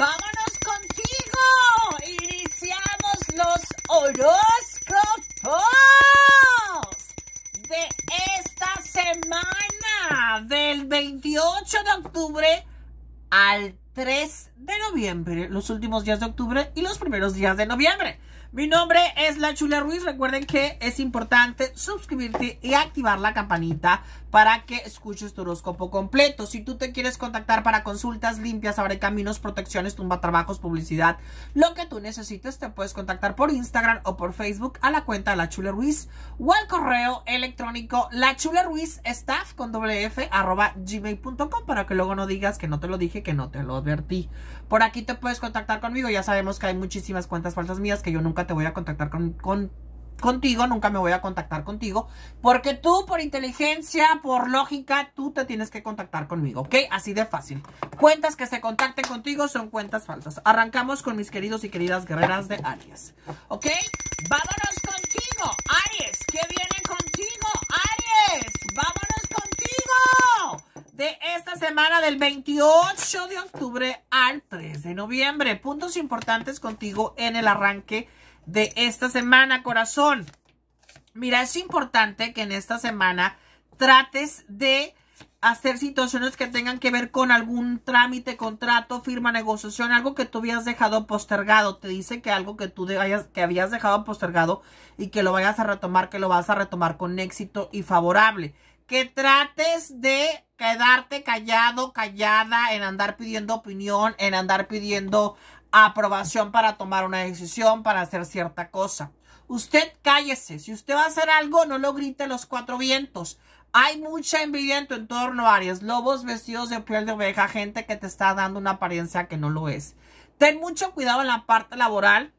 Vámonos contigo. Iniciamos los horóscopos de esta semana, del 28 de octubre al 3 de noviembre, los últimos días de octubre y los primeros días de noviembre. Mi nombre es La Chula Ruiz. Recuerden que es importante suscribirte y activar la campanita para que escuches tu horóscopo completo. Si tú te quieres contactar para consultas limpias, abre caminos, protecciones, tumba trabajos, publicidad, lo que tú necesites, te puedes contactar por Instagram o por Facebook a la cuenta La Chule Ruiz o al correo electrónico La Chule Ruiz Staff con wf arroba gmail.com para que luego no digas que no te lo dije, que no te lo advertí. Por aquí te puedes contactar conmigo, ya sabemos que hay muchísimas cuentas falsas mías que yo nunca te voy a contactar con, con contigo, nunca me voy a contactar contigo, porque tú por inteligencia, por lógica, tú te tienes que contactar conmigo, ¿ok? Así de fácil. Cuentas que se contacten contigo son cuentas falsas. Arrancamos con mis queridos y queridas guerreras de Aries, ¿ok? Vámonos contigo, Aries, ¿Qué viene contigo, Aries, vámonos contigo. De esta semana del 28 de octubre al 3 de noviembre. Puntos importantes contigo en el arranque de esta semana, corazón. Mira, es importante que en esta semana trates de hacer situaciones que tengan que ver con algún trámite, contrato, firma, negociación, algo que tú habías dejado postergado. Te dice que algo que tú que habías dejado postergado y que lo vayas a retomar, que lo vas a retomar con éxito y favorable. Que trates de quedarte callado, callada, en andar pidiendo opinión, en andar pidiendo aprobación para tomar una decisión, para hacer cierta cosa. Usted cállese. Si usted va a hacer algo, no lo grite los cuatro vientos. Hay mucha envidia en tu entorno, Aries. Lobos vestidos de piel de oveja, gente que te está dando una apariencia que no lo es. Ten mucho cuidado en la parte laboral,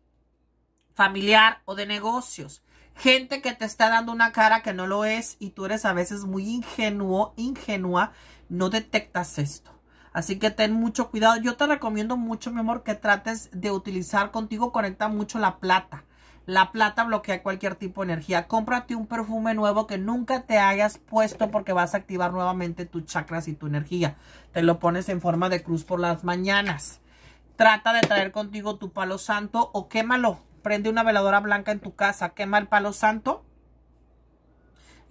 familiar o de negocios. Gente que te está dando una cara que no lo es y tú eres a veces muy ingenuo, ingenua, no detectas esto. Así que ten mucho cuidado. Yo te recomiendo mucho, mi amor, que trates de utilizar contigo. Conecta mucho la plata. La plata bloquea cualquier tipo de energía. Cómprate un perfume nuevo que nunca te hayas puesto porque vas a activar nuevamente tus chakras y tu energía. Te lo pones en forma de cruz por las mañanas. Trata de traer contigo tu palo santo o quémalo. Prende una veladora blanca en tu casa. Quema el palo santo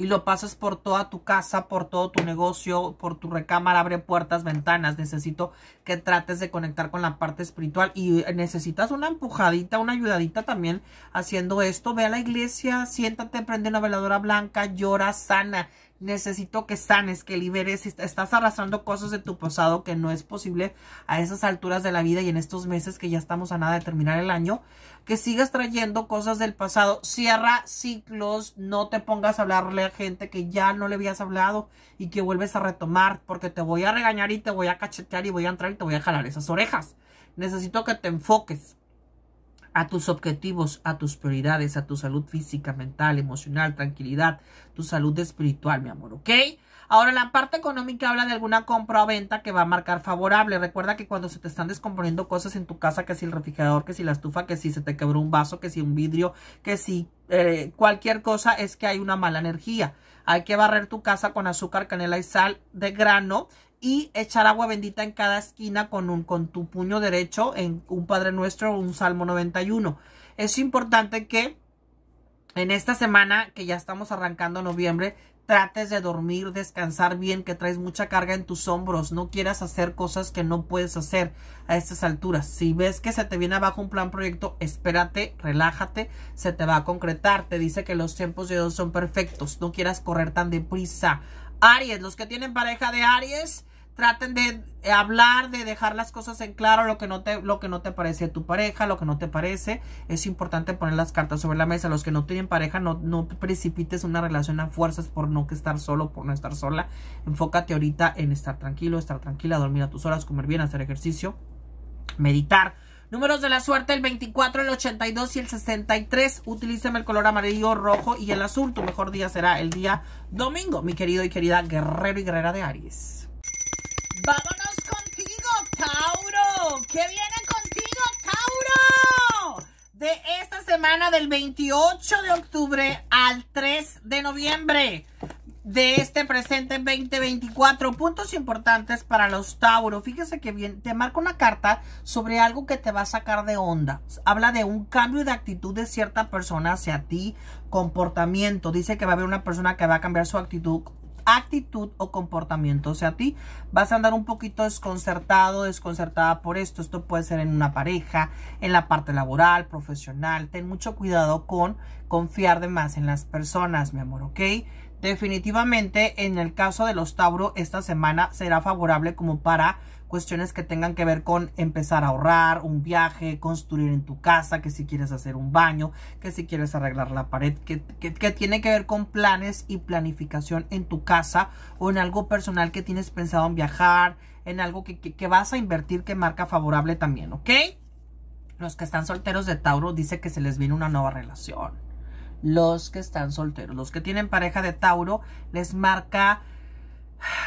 y lo pasas por toda tu casa, por todo tu negocio, por tu recámara, abre puertas, ventanas. Necesito que trates de conectar con la parte espiritual y eh, necesitas una empujadita, una ayudadita también haciendo esto. Ve a la iglesia, siéntate, prende una veladora blanca, llora, sana. Necesito que sanes, que liberes. Estás arrastrando cosas de tu pasado que no es posible a esas alturas de la vida y en estos meses que ya estamos a nada de terminar el año que sigas trayendo cosas del pasado. Cierra ciclos, no te pongas a hablarle a gente que ya no le habías hablado y que vuelves a retomar, porque te voy a regañar y te voy a cachetear y voy a entrar y te voy a jalar esas orejas. Necesito que te enfoques a tus objetivos, a tus prioridades, a tu salud física, mental, emocional, tranquilidad, tu salud espiritual, mi amor, ¿ok? Ahora, la parte económica habla de alguna compra o venta que va a marcar favorable. Recuerda que cuando se te están descomponiendo cosas en tu casa, que si el refrigerador, que si la estufa, que si se te quebró un vaso, que si un vidrio, que si eh, cualquier cosa, es que hay una mala energía. Hay que barrer tu casa con azúcar, canela y sal de grano y echar agua bendita en cada esquina con, un, con tu puño derecho en un Padre Nuestro o un Salmo 91. Es importante que en esta semana que ya estamos arrancando noviembre, trates de dormir, descansar bien, que traes mucha carga en tus hombros, no quieras hacer cosas que no puedes hacer a estas alturas. Si ves que se te viene abajo un plan proyecto, espérate, relájate, se te va a concretar. Te dice que los tiempos de Dios son perfectos, no quieras correr tan deprisa. Aries, los que tienen pareja de Aries, traten de eh, hablar, de dejar las cosas en claro, lo que no te, lo que no te parece a tu pareja, lo que no te parece. Es importante poner las cartas sobre la mesa. Los que no tienen pareja, no, no precipites una relación a fuerzas por no que estar solo, por no estar sola. Enfócate ahorita en estar tranquilo, estar tranquila, dormir a tus horas, comer bien, hacer ejercicio, meditar. Números de la suerte, el 24, el 82 y el 63. Utilíceme el color amarillo, rojo y el azul. Tu mejor día será el día domingo, mi querido y querida guerrero y guerrera de Aries. Vámonos contigo, Tauro. ¿Qué viene contigo, Tauro? De esta semana del 28 de octubre al 3 de noviembre de este presente 2024. Puntos importantes para los Tauro. Fíjese que bien, te marco una carta sobre algo que te va a sacar de onda. Habla de un cambio de actitud de cierta persona hacia ti, comportamiento. Dice que va a haber una persona que va a cambiar su actitud actitud o comportamiento o sea, ti. Vas a andar un poquito desconcertado, desconcertada por esto. Esto puede ser en una pareja, en la parte laboral, profesional. Ten mucho cuidado con confiar de más en las personas, mi amor, ¿ok? Definitivamente, en el caso de los Tauro, esta semana será favorable como para cuestiones que tengan que ver con empezar a ahorrar, un viaje, construir en tu casa, que si quieres hacer un baño, que si quieres arreglar la pared, que, tiene que ver con planes y planificación en tu casa o en algo personal que tienes pensado en viajar, en algo que, que vas a invertir que marca favorable también, ¿ok? Los que están solteros de Tauro dice que se les viene una nueva relación los que están solteros. Los que tienen pareja de Tauro les marca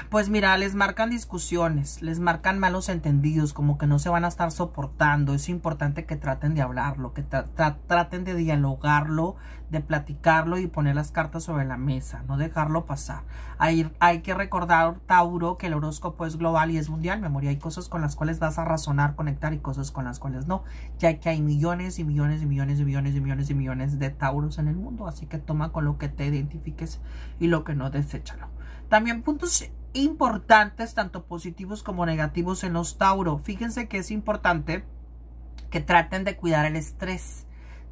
pues mira, les marcan discusiones, les marcan malos entendidos, como que no se van a estar soportando. Es importante que traten de hablarlo, que traten de dialogarlo, de platicarlo y poner las cartas sobre la mesa, no dejarlo pasar. Hay, hay que recordar, Tauro, que el horóscopo es global y es mundial, memoria. Hay cosas con las cuales vas a razonar, conectar y cosas con las cuales no, ya que hay millones y millones y millones y millones y millones y millones de Tauros en el mundo. Así que toma con lo que te identifiques y lo que no, deséchalo. También puntos importantes, tanto positivos como negativos en los Tauro. Fíjense que es importante que traten de cuidar el estrés.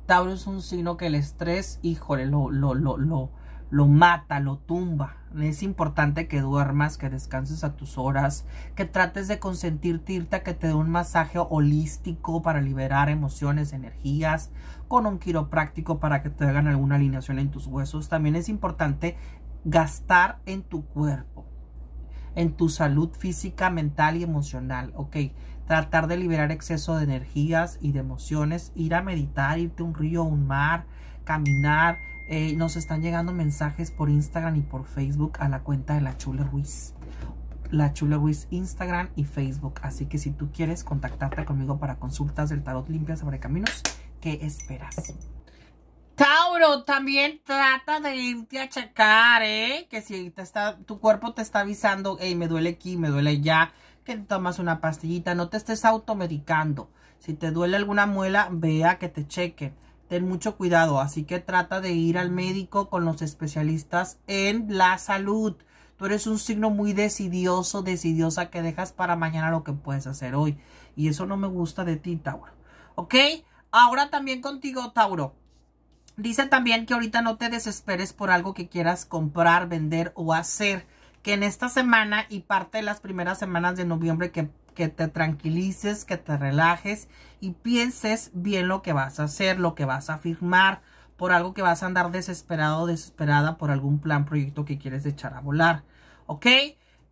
Tauro es un signo que el estrés, híjole, lo, lo, lo, lo, lo mata, lo tumba. Es importante que duermas, que descanses a tus horas, que trates de consentirte, irte que te dé un masaje holístico para liberar emociones, energías, con un quiropráctico para que te hagan alguna alineación en tus huesos. También es importante gastar en tu cuerpo, en tu salud física, mental y emocional, ¿ok? Tratar de liberar exceso de energías y de emociones, ir a meditar, irte a un río, a un mar, caminar. Eh, nos están llegando mensajes por Instagram y por Facebook a la cuenta de la Chula Ruiz. La Chula Ruiz Instagram y Facebook. Así que si tú quieres contactarte conmigo para consultas del tarot limpia sobre caminos, ¿qué esperas? Tauro, también trata de irte a checar, ¿eh? Que si está, tu cuerpo te está avisando, hey, me duele aquí, me duele allá, que tomas una pastillita, no te estés automedicando. Si te duele alguna muela, vea que te cheque. Ten mucho cuidado, así que trata de ir al médico con los especialistas en la salud. Tú eres un signo muy decidioso, decidiosa, que dejas para mañana lo que puedes hacer hoy. Y eso no me gusta de ti, Tauro. ¿Ok? Ahora también contigo, Tauro Dice también que ahorita no te desesperes por algo que quieras comprar, vender o hacer. Que en esta semana y parte de las primeras semanas de noviembre que, te tranquilices, que te relajes y pienses bien lo que vas a hacer, lo que vas a firmar, por algo que vas a andar desesperado o desesperada por algún plan, proyecto que quieres echar a volar. ¿Ok?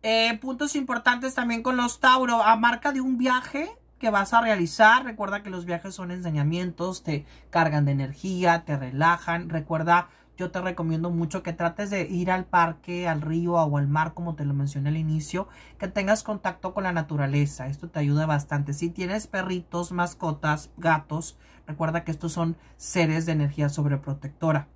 Eh, puntos importantes también con los Tauro. A marca de un viaje que vas a realizar. Recuerda que los viajes son enseñamientos, te cargan de energía, te relajan. Recuerda, yo te recomiendo mucho que trates de ir al parque, al río o al mar, como te lo mencioné al inicio, que tengas contacto con la naturaleza. Esto te ayuda bastante. Si tienes perritos, mascotas, gatos, recuerda que estos son seres de energía sobreprotectora.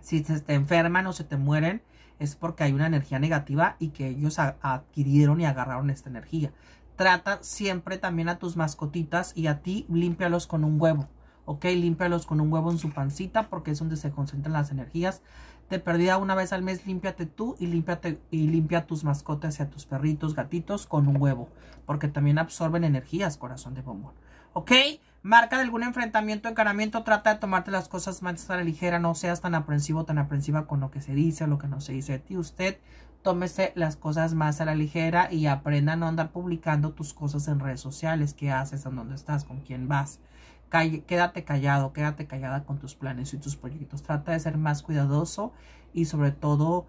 Si se te enferman o se te mueren, es porque hay una energía negativa y que ellos adquirieron y agarraron esta energía trata siempre también a tus mascotitas y a ti, límpialos con un huevo. ¿ok? Límpialos con un huevo en su pancita porque es donde se concentran las energías. Te perdida una vez al mes, límpiate tú y, límpiate, y limpia tus mascotas y a tus perritos, gatitos con un huevo. Porque también absorben energías, corazón de bombón. ¿Ok? Marca de algún enfrentamiento, encaramiento, trata de tomarte las cosas más a la ligera, no seas tan aprensivo, tan aprensiva con lo que se dice o lo que no se dice de ti. Usted tómese las cosas más a la ligera y aprenda a no andar publicando tus cosas en redes sociales, qué haces, a dónde estás, con quién vas. quédate callado, quédate callada con tus planes y tus proyectos. Trata de ser más cuidadoso y sobre todo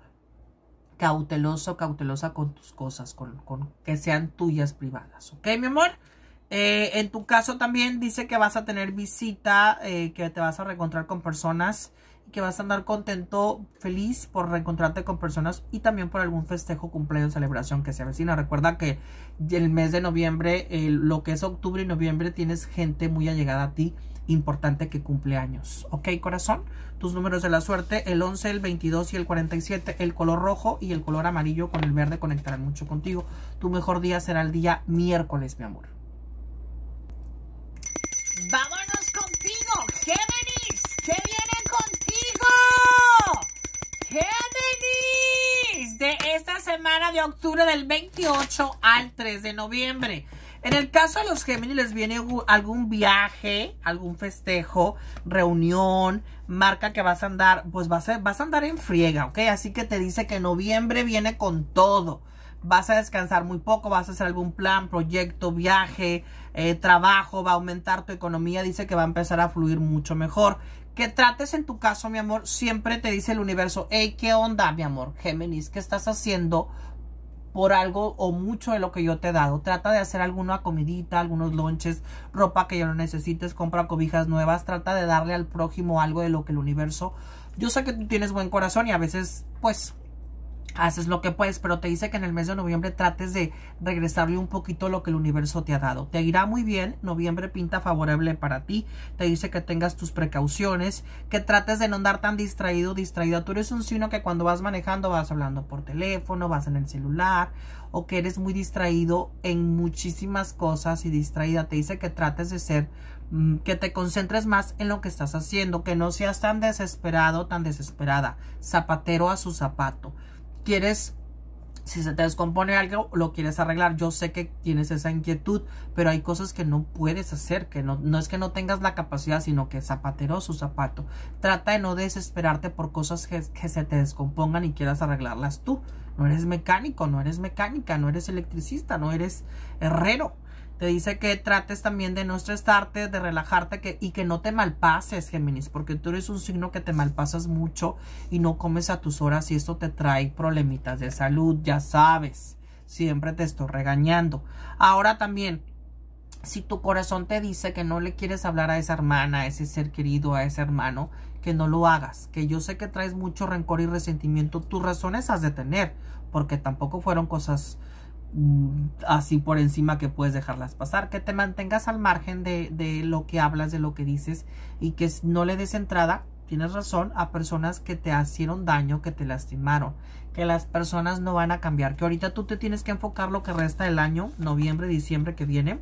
cauteloso, cautelosa con tus cosas, con, con que sean tuyas privadas. ¿Ok, mi amor? Eh, en tu caso también dice que vas a tener visita, eh, que te vas a reencontrar con personas que vas a andar contento, feliz por reencontrarte con personas y también por algún festejo, cumpleaños, celebración que se avecina. Recuerda que el mes de noviembre, lo que es octubre y noviembre, tienes gente muy allegada a ti, importante que cumple años, ¿Ok, corazón? Tus números de la suerte, el 11, el 22 y el 47, el color rojo y el color amarillo con el verde conectarán mucho contigo. Tu mejor día será el día miércoles, mi amor. de esta semana de octubre del 28 al 3 de noviembre. En el caso de los Géminis les viene algún viaje, algún festejo, reunión, marca que vas a andar, pues vas a, vas a andar en friega, ¿ok? Así que te dice que noviembre viene con todo. Vas a descansar muy poco, vas a hacer algún plan, proyecto, viaje, eh, trabajo, va a aumentar tu economía, dice que va a empezar a fluir mucho mejor que trates en tu caso, mi amor, siempre te dice el universo, hey, ¿qué onda, mi amor? Géminis, ¿qué estás haciendo por algo o mucho de lo que yo te he dado? Trata de hacer alguna comidita, algunos lonches, ropa que ya no necesites, compra cobijas nuevas, trata de darle al prójimo algo de lo que el universo... Yo sé que tú tienes buen corazón y a veces, pues, haces lo que puedes, pero te dice que en el mes de noviembre trates de regresarle un poquito lo que el universo te ha dado. Te irá muy bien, noviembre pinta favorable para ti, te dice que tengas tus precauciones, que trates de no andar tan distraído, distraída. Tú eres un signo que cuando vas manejando vas hablando por teléfono, vas en el celular o que eres muy distraído en muchísimas cosas y distraída. Te dice que trates de ser mm, que te concentres más en lo que estás haciendo, que no seas tan desesperado, tan desesperada, zapatero a su zapato quieres si se te descompone algo, lo quieres arreglar. Yo sé que tienes esa inquietud, pero hay cosas que no puedes hacer, que no, es que no tengas la capacidad, sino que zapatero su zapato. Trata de no desesperarte por cosas que se te descompongan y quieras arreglarlas tú. No eres mecánico, no eres mecánica, no eres electricista, no eres herrero. Te dice que trates también de no estresarte, de relajarte que, y que no te malpases, Géminis, porque tú eres un signo que te malpasas mucho y no comes a tus horas y esto te trae problemitas de salud, ya sabes. Siempre te estoy regañando. Ahora también, si tu corazón te dice que no le quieres hablar a esa hermana, a ese ser querido, a ese hermano, que no lo hagas, que yo sé que traes mucho rencor y resentimiento, tus razones has de tener, porque tampoco fueron cosas Mm, así por encima que puedes dejarlas pasar, que te mantengas al margen de, de, lo que hablas, de lo que dices y que no le des entrada, tienes razón, a personas que te hicieron daño, que te lastimaron, que las personas no van a cambiar, que ahorita tú te tienes que enfocar lo que resta del año, noviembre, diciembre que viene,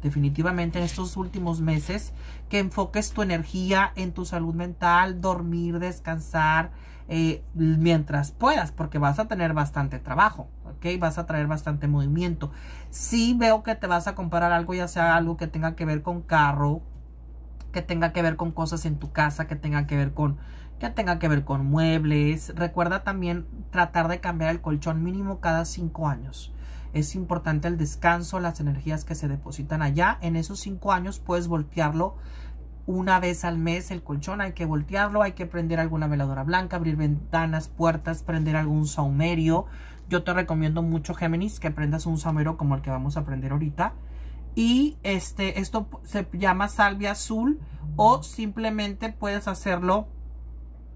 definitivamente en estos últimos meses, que enfoques tu energía en tu salud mental, dormir, descansar, eh, mientras puedas, porque vas a tener bastante trabajo, ¿ok? Vas a traer bastante movimiento. Si veo que te vas a comprar algo, ya sea algo que tenga que ver con carro, que tenga que ver con cosas en tu casa, que tenga que ver con que tenga que ver con muebles. Recuerda también tratar de cambiar el colchón mínimo cada cinco años. Es importante el descanso, las energías que se depositan allá. En esos cinco años puedes voltearlo una vez al mes el colchón, hay que voltearlo, hay que prender alguna veladora blanca, abrir ventanas, puertas, prender algún saumerio. Yo te recomiendo mucho, Géminis, que prendas un saumero como el que vamos a aprender ahorita. Y este, esto se llama salvia azul o simplemente puedes hacerlo,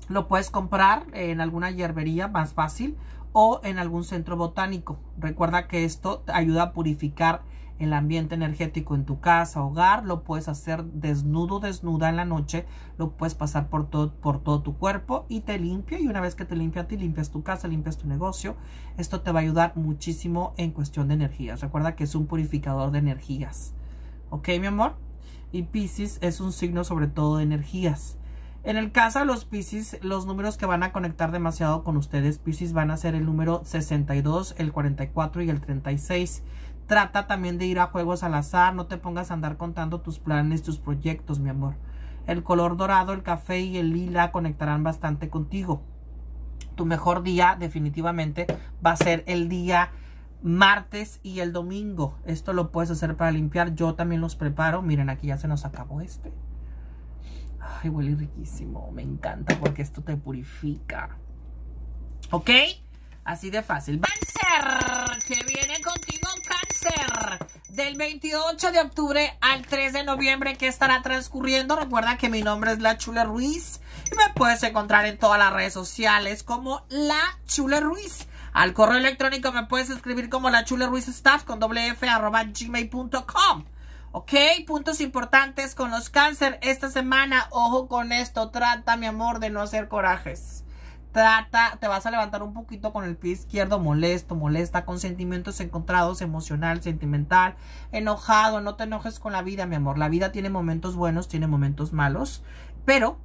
lo puedes comprar en alguna hierbería más fácil o en algún centro botánico. Recuerda que esto ayuda a purificar el ambiente energético en tu casa, hogar, lo puedes hacer desnudo, desnuda en la noche, lo puedes pasar por todo, por todo tu cuerpo y te limpia y una vez que te limpia a ti, limpias tu casa, limpias tu negocio, esto te va a ayudar muchísimo en cuestión de energías, recuerda que es un purificador de energías, ¿ok mi amor? Y Pisces es un signo sobre todo de energías. En el caso de los Pisces, los números que van a conectar demasiado con ustedes, Pisces, van a ser el número 62, el 44 y el 36. Trata también de ir a juegos al azar, no te pongas a andar contando tus planes, tus proyectos, mi amor. El color dorado, el café y el lila conectarán bastante contigo. Tu mejor día definitivamente va a ser el día martes y el domingo. Esto lo puedes hacer para limpiar. Yo también los preparo. Miren, aquí ya se nos acabó este. Ay, huele riquísimo. Me encanta porque esto te purifica. ¿Ok? Así de fácil. ser ¡Qué bien! del 28 de octubre al 3 de noviembre que estará transcurriendo. Recuerda que mi nombre es La Chule Ruiz y me puedes encontrar en todas las redes sociales como La Chule Ruiz. Al correo electrónico me puedes escribir como La Chule Ruiz Staff con doble F gmail.com. Ok, puntos importantes con los cáncer esta semana. Ojo con esto, trata mi amor de no hacer corajes. Trata, te vas a levantar un poquito con el pie izquierdo molesto, molesta, con sentimientos encontrados, emocional, sentimental, enojado, no te enojes con la vida, mi amor. La vida tiene momentos buenos, tiene momentos malos, pero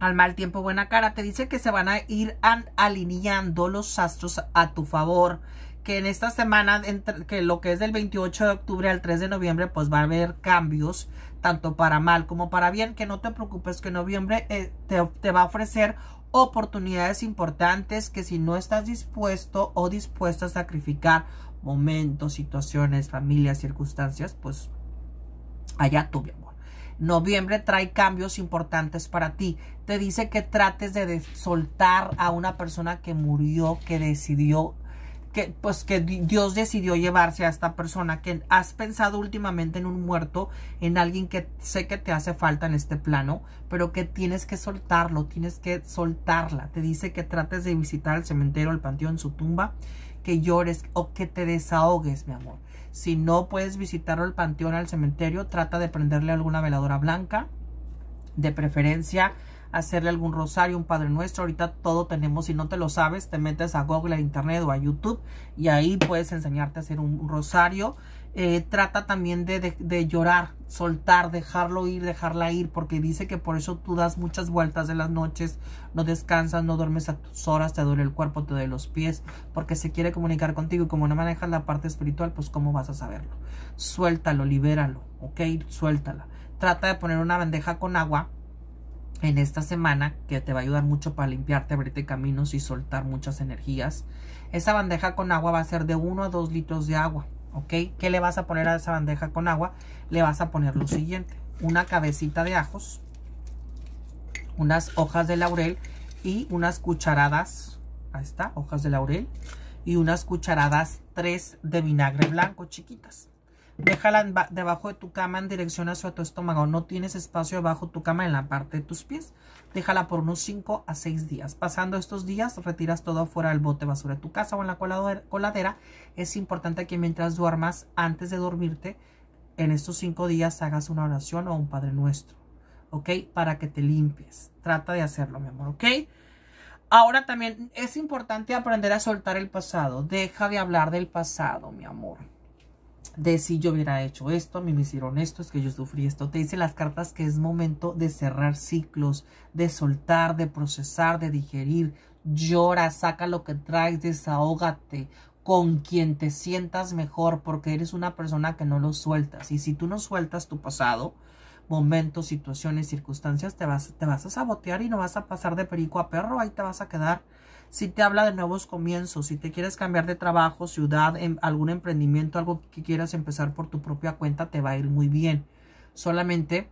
al mal tiempo buena cara. Te dice que se van a ir alineando los astros a tu favor que en esta semana, entre, que lo que es del 28 de octubre al 3 de noviembre, pues va a haber cambios, tanto para mal como para bien, que no te preocupes que noviembre eh, te, te, va a ofrecer oportunidades importantes que si no estás dispuesto o dispuesta a sacrificar momentos, situaciones, familias, circunstancias, pues allá tú, mi amor. Noviembre trae cambios importantes para ti. Te dice que trates de soltar a una persona que murió, que decidió que, pues, que Dios decidió llevarse a esta persona, que has pensado últimamente en un muerto, en alguien que sé que te hace falta en este plano, pero que tienes que soltarlo, tienes que soltarla. Te dice que trates de visitar el cementerio, el panteón, su tumba, que llores o que te desahogues, mi amor. Si no puedes visitar el panteón al cementerio, trata de prenderle alguna veladora blanca, de preferencia hacerle algún rosario, un Padre Nuestro. Ahorita todo tenemos, si no te lo sabes, te metes a Google, a Internet o a YouTube y ahí puedes enseñarte a hacer un rosario. Eh, trata también de, de, llorar, soltar, dejarlo ir, dejarla ir, porque dice que por eso tú das muchas vueltas de las noches, no descansas, no duermes a tus horas, te duele el cuerpo, te duele los pies, porque se quiere comunicar contigo y como no manejas la parte espiritual, pues cómo vas a saberlo. Suéltalo, libéralo, ¿ok? Suéltala. Trata de poner una bandeja con agua en esta semana que te va a ayudar mucho para limpiarte, abrirte caminos y soltar muchas energías. Esa bandeja con agua va a ser de 1 a 2 litros de agua, ¿ok? ¿Qué le vas a poner a esa bandeja con agua? Le vas a poner lo siguiente, una cabecita de ajos, unas hojas de laurel y unas cucharadas, ahí está, hojas de laurel, y unas cucharadas 3 de vinagre blanco chiquitas. Déjala debajo de tu cama en dirección hacia tu estómago. No tienes espacio debajo de tu cama en la parte de tus pies. Déjala por unos 5 a 6 días. Pasando estos días, retiras todo fuera del bote basura de tu casa o en la coladera. Es importante que mientras duermas, antes de dormirte, en estos 5 días hagas una oración o un Padre Nuestro. ¿Ok? Para que te limpies. Trata de hacerlo, mi amor. ¿Ok? Ahora también es importante aprender a soltar el pasado. Deja de hablar del pasado, mi amor de si yo hubiera hecho esto, a mí me hicieron esto, es que yo sufrí esto. Te dice las cartas que es momento de cerrar ciclos, de soltar, de procesar, de digerir. Llora, saca lo que traes, desahógate con quien te sientas mejor porque eres una persona que no lo sueltas. Y si tú no sueltas tu pasado, momentos, situaciones, circunstancias, te vas, te vas a sabotear y no vas a pasar de perico a perro, ahí te vas a quedar si te habla de nuevos comienzos, si te quieres cambiar de trabajo, ciudad, en em, algún emprendimiento, algo que quieras empezar por tu propia cuenta, te va a ir muy bien. Solamente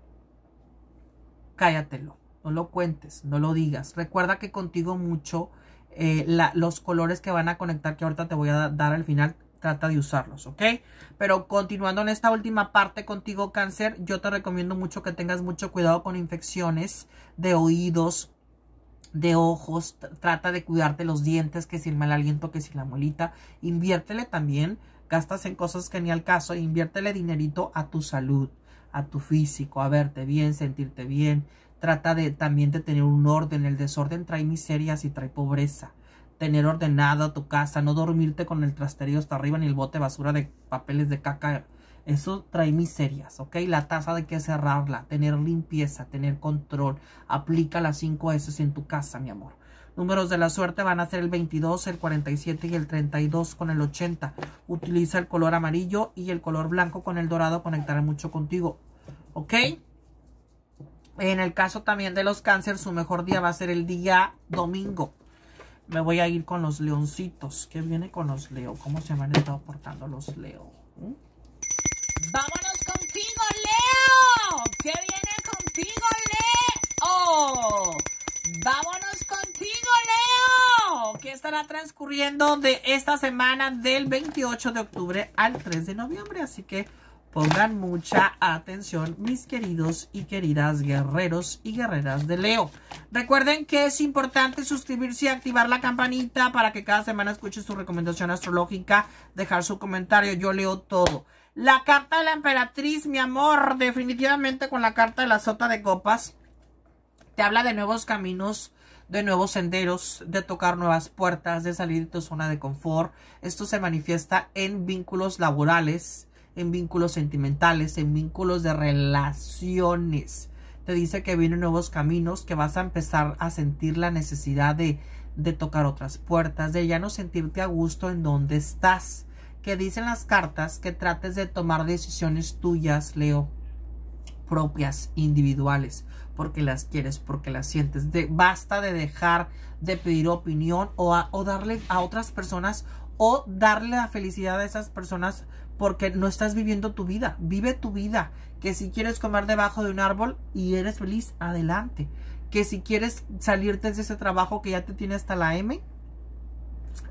cállatelo, no lo cuentes, no lo digas. Recuerda que contigo mucho eh, los colores que van a conectar, que ahorita te voy a dar al final, trata de usarlos, ¿ok? Pero continuando en esta última parte contigo cáncer, yo te recomiendo mucho que tengas mucho cuidado con infecciones de oídos, de ojos, trata de cuidarte los dientes, que si el mal aliento, que si la molita, inviértele también, gastas en cosas que ni al caso, inviértele dinerito a tu salud, a tu físico, a verte bien, sentirte bien, trata de también de tener un orden, el desorden trae miserias y trae pobreza, tener ordenada tu casa, no dormirte con el trasterío hasta arriba ni el bote de basura de papeles de caca eso trae miserias, ¿ok? La tasa de que cerrarla, tener limpieza, tener control. Aplica las 5 S en tu casa, mi amor. Números de la suerte van a ser el 22, el 47 y el 32 con el 80. Utiliza el color amarillo y el color blanco con el dorado conectará mucho contigo, ¿ok? En el caso también de los cánceres, su mejor día va a ser el día domingo me voy a ir con los leoncitos. ¿Qué viene con los leo? ¿Cómo se me han estado portando los leo? ¿Mm? Vámonos contigo, Leo. ¿Qué viene contigo, Leo? Vámonos contigo, Leo. ¿Qué estará transcurriendo de esta semana del 28 de octubre al 3 de noviembre? Así que pongan mucha atención, mis queridos y queridas guerreros y guerreras de Leo. Recuerden que es importante suscribirse y activar la campanita para que cada semana escuche su recomendación astrológica, dejar su comentario. Yo leo todo. La carta de la emperatriz, mi amor, definitivamente con la carta de la sota de copas, te habla de nuevos caminos, de nuevos senderos, de tocar nuevas puertas, de salir de tu zona de confort. Esto se manifiesta en vínculos laborales, en vínculos sentimentales, en vínculos de relaciones. Te dice que vienen nuevos caminos, que vas a empezar a sentir la necesidad de, de tocar otras puertas, de ya no sentirte a gusto en donde estás que dicen las cartas que trates de tomar decisiones tuyas, Leo, propias, individuales, porque las quieres, porque las sientes. De, basta de dejar de pedir opinión o, o darle a otras personas o darle la felicidad a esas personas porque no estás viviendo tu vida. Vive tu vida. Que si quieres comer debajo de un árbol y eres feliz, adelante. Que si quieres salirte de ese trabajo que ya te tiene hasta la M,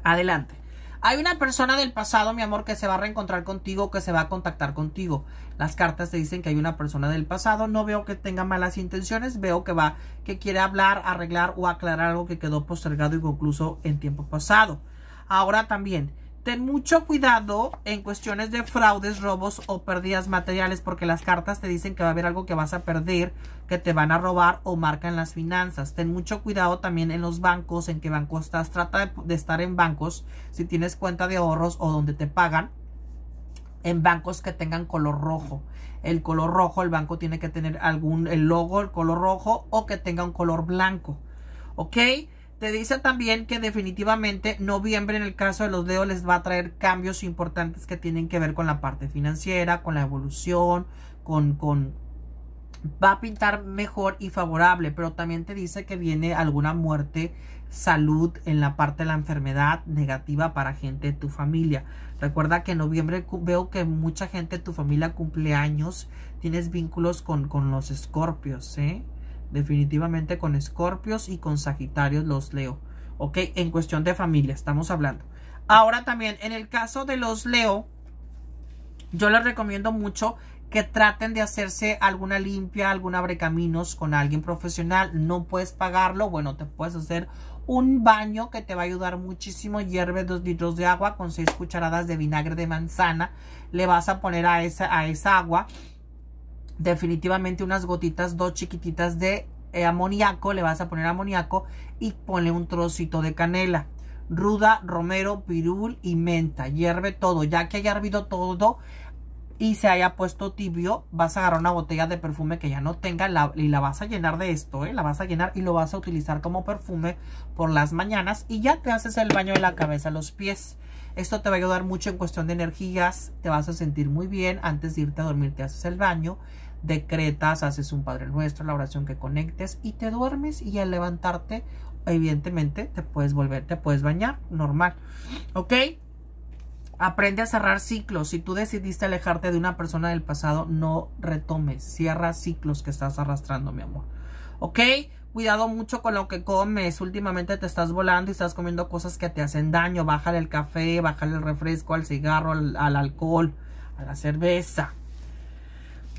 adelante. Hay una persona del pasado, mi amor, que se va a reencontrar contigo, que se va a contactar contigo. Las cartas te dicen que hay una persona del pasado. No veo que tenga malas intenciones. Veo que va, que quiere hablar, arreglar o aclarar algo que quedó postergado y concluso en tiempo pasado. Ahora también, ten mucho cuidado en cuestiones de fraudes, robos o pérdidas materiales, porque las cartas te dicen que va a haber algo que vas a perder, que te van a robar o marcan las finanzas. Ten mucho cuidado también en los bancos, en qué banco estás. Trata de, estar en bancos, si tienes cuenta de ahorros o donde te pagan, en bancos que tengan color rojo. El color rojo, el banco tiene que tener algún el logo, el color rojo o que tenga un color blanco. ¿Ok? Te dice también que definitivamente noviembre en el caso de los dedos les va a traer cambios importantes que tienen que ver con la parte financiera, con la evolución, con, con, va a pintar mejor y favorable, pero también te dice que viene alguna muerte, salud en la parte de la enfermedad negativa para gente de tu familia. Recuerda que en noviembre veo que mucha gente de tu familia cumple años, tienes vínculos con, con los escorpios, ¿eh? Definitivamente con escorpios y con sagitarios los leo. ¿Ok? En cuestión de familia estamos hablando. Ahora también, en el caso de los leo, yo les recomiendo mucho que traten de hacerse alguna limpia, algún caminos con alguien profesional. No puedes pagarlo, bueno, te puedes hacer un baño que te va a ayudar muchísimo. Hierve dos litros de agua con seis cucharadas de vinagre de manzana. Le vas a poner a esa, a esa agua definitivamente unas gotitas, dos chiquititas de eh, amoníaco, le vas a poner amoníaco y ponle un trocito de canela. Ruda, romero, pirul y menta. Hierve todo. Ya que haya hervido todo y se haya puesto tibio, vas a agarrar una botella de perfume que ya no tenga la, y la vas a llenar de esto, ¿eh? La vas a llenar y lo vas a utilizar como perfume por las mañanas y ya te haces el baño de la cabeza los pies. Esto te va a ayudar mucho en cuestión de energías, te vas a sentir muy bien antes de irte a dormir, te haces el baño, decretas, haces un Padre Nuestro, la oración que conectes y te duermes y al levantarte, evidentemente, te puedes volver, te puedes bañar, normal, ¿ok? Aprende a cerrar ciclos. Si tú decidiste alejarte de una persona del pasado, no retomes. Cierra ciclos que estás arrastrando, mi amor. ¿Ok? cuidado mucho con lo que comes. Últimamente te estás volando y estás comiendo cosas que te hacen daño. Bájale el café, bájale el refresco, al cigarro, al, al alcohol, a la cerveza.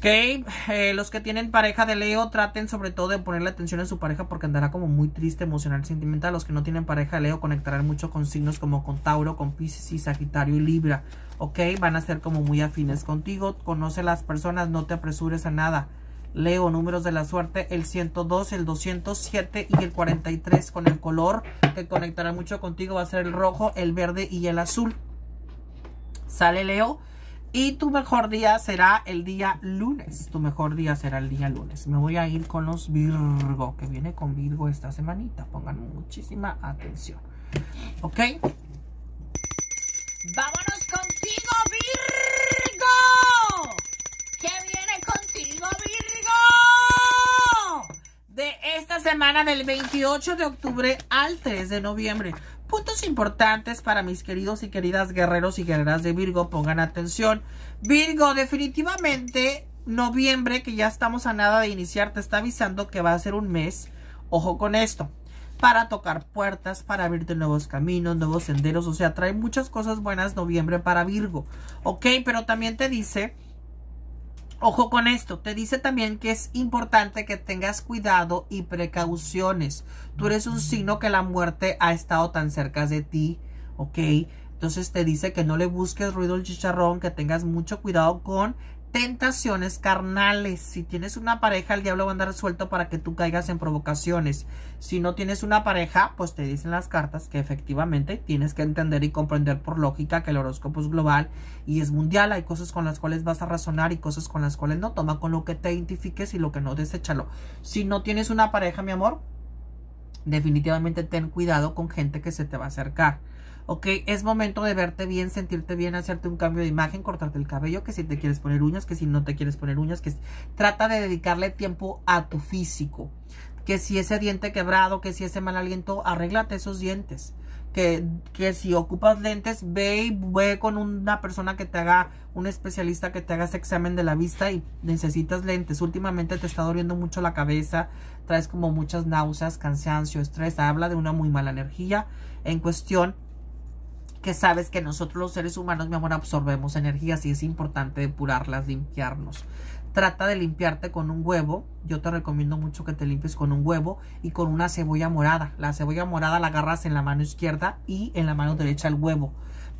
Ok, eh, los que tienen pareja de Leo traten sobre todo de ponerle atención a su pareja porque andará como muy triste, emocional, sentimental. Los que no tienen pareja de Leo conectarán mucho con signos como con Tauro, con Pisces, Sagitario y Libra. Ok, van a ser como muy afines contigo. Conoce las personas, no te apresures a nada. Leo, números de la suerte, el 102, el 207 y el 43 con el color que conectará mucho contigo va a ser el rojo, el verde y el azul. Sale Leo. Y tu mejor día será el día lunes. Tu mejor día será el día lunes. Me voy a ir con los Virgo, que viene con Virgo esta semanita. Pongan muchísima atención. ¿Ok? Vámonos contigo, Virgo. ¿Qué viene contigo, Virgo? De esta semana del 28 de octubre al 3 de noviembre. Puntos importantes para mis queridos y queridas guerreros y guerreras de Virgo, pongan atención. Virgo, definitivamente noviembre, que ya estamos a nada de iniciar, te está avisando que va a ser un mes, ojo con esto, para tocar puertas, para abrirte nuevos caminos, nuevos senderos, o sea, trae muchas cosas buenas noviembre para Virgo, ok, pero también te dice Ojo con esto, te dice también que es importante que tengas cuidado y precauciones. Tú eres un signo que la muerte ha estado tan cerca de ti, ¿ok? Entonces te dice que no le busques ruido al chicharrón, que tengas mucho cuidado con tentaciones carnales. Si tienes una pareja, el diablo va a andar suelto para que tú caigas en provocaciones. Si no tienes una pareja, pues te dicen las cartas que efectivamente tienes que entender y comprender por lógica que el horóscopo es global y es mundial. Hay cosas con las cuales vas a razonar y cosas con las cuales no. Toma con lo que te identifiques y lo que no, deséchalo. Si no tienes una pareja, mi amor, definitivamente ten cuidado con gente que se te va a acercar ¿ok? Es momento de verte bien, sentirte bien, hacerte un cambio de imagen, cortarte el cabello, que si te quieres poner uñas, que si no te quieres poner uñas, que trata de dedicarle tiempo a tu físico. Que si ese diente quebrado, que si ese mal aliento, arréglate esos dientes. Que, que, si ocupas lentes, ve y ve con una persona que te haga, un especialista que te haga ese examen de la vista y necesitas lentes. Últimamente te está doliendo mucho la cabeza, traes como muchas náuseas, cansancio, estrés, habla de una muy mala energía en cuestión que sabes que nosotros los seres humanos, mi amor, absorbemos energías y es importante depurarlas, limpiarnos. Trata de limpiarte con un huevo. Yo te recomiendo mucho que te limpies con un huevo y con una cebolla morada. La cebolla morada la agarras en la mano izquierda y en la mano derecha el huevo.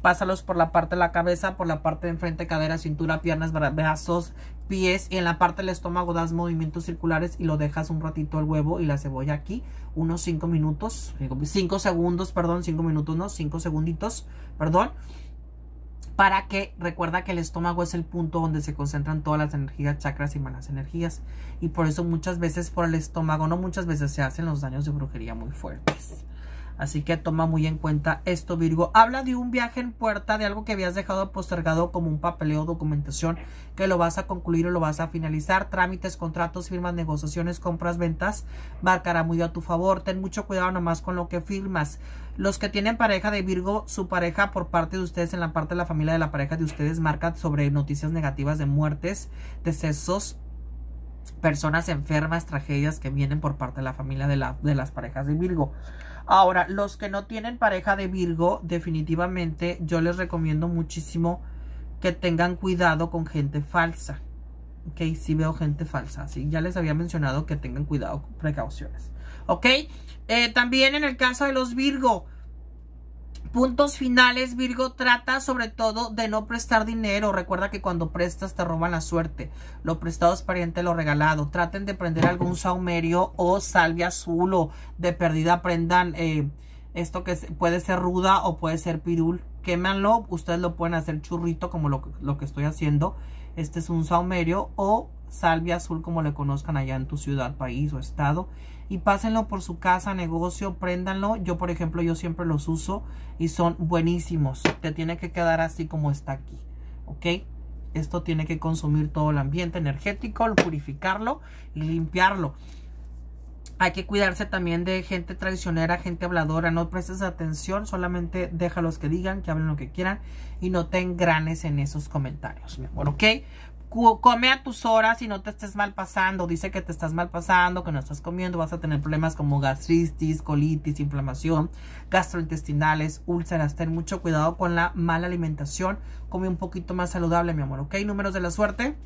Pásalos por la parte de la cabeza, por la parte de enfrente, cadera, cintura, piernas, brazos, pies y en la parte del estómago das movimientos circulares y lo dejas un ratito el huevo y la cebolla aquí, unos cinco minutos, cinco segundos, perdón, cinco minutos, no, cinco segunditos, perdón, para que recuerda que el estómago es el punto donde se concentran todas las energías, chakras y malas energías y por eso muchas veces por el estómago, no muchas veces se hacen los daños de brujería muy fuertes. Así que toma muy en cuenta esto, Virgo. Habla de un viaje en puerta, de algo que habías dejado postergado como un papeleo, documentación, que lo vas a concluir o lo vas a finalizar. Trámites, contratos, firmas, negociaciones, compras, ventas, marcará muy a tu favor. Ten mucho cuidado nomás con lo que firmas. Los que tienen pareja de Virgo, su pareja por parte de ustedes, en la parte de la familia de la pareja de ustedes, marca sobre noticias negativas de muertes, decesos, personas enfermas, tragedias que vienen por parte de la familia de, la, de las parejas de Virgo. Ahora, los que no tienen pareja de Virgo, definitivamente yo les recomiendo muchísimo que tengan cuidado con gente falsa. Ok, sí veo gente falsa. así ya les había mencionado que tengan cuidado, precauciones. Ok, eh, también en el caso de los Virgo, Puntos finales, Virgo, trata sobre todo de no prestar dinero. Recuerda que cuando prestas te roban la suerte. Lo prestado es pariente lo regalado. Traten de prender algún saumerio o salvia azul o de pérdida prendan eh, esto que puede ser ruda o puede ser pirul. Quémanlo, ustedes lo pueden hacer churrito como lo, lo que estoy haciendo. Este es un saumerio o salvia azul como le conozcan allá en tu ciudad, país o estado y pásenlo por su casa, negocio, préndanlo. Yo, por ejemplo, yo siempre los uso y son buenísimos. Te tiene que quedar así como está aquí, ¿ok? Esto tiene que consumir todo el ambiente energético, purificarlo y limpiarlo. Hay que cuidarse también de gente traicionera, gente habladora. No prestes atención, solamente los que digan, que hablen lo que quieran y no te granes en esos comentarios, mi amor, ¿ok? come a tus horas y no te estés mal pasando. Dice que te estás mal pasando, que no estás comiendo, vas a tener problemas como gastritis, colitis, inflamación, gastrointestinales, úlceras. Ten mucho cuidado con la mala alimentación. Come un poquito más saludable, mi amor, ¿ok? Números de la suerte.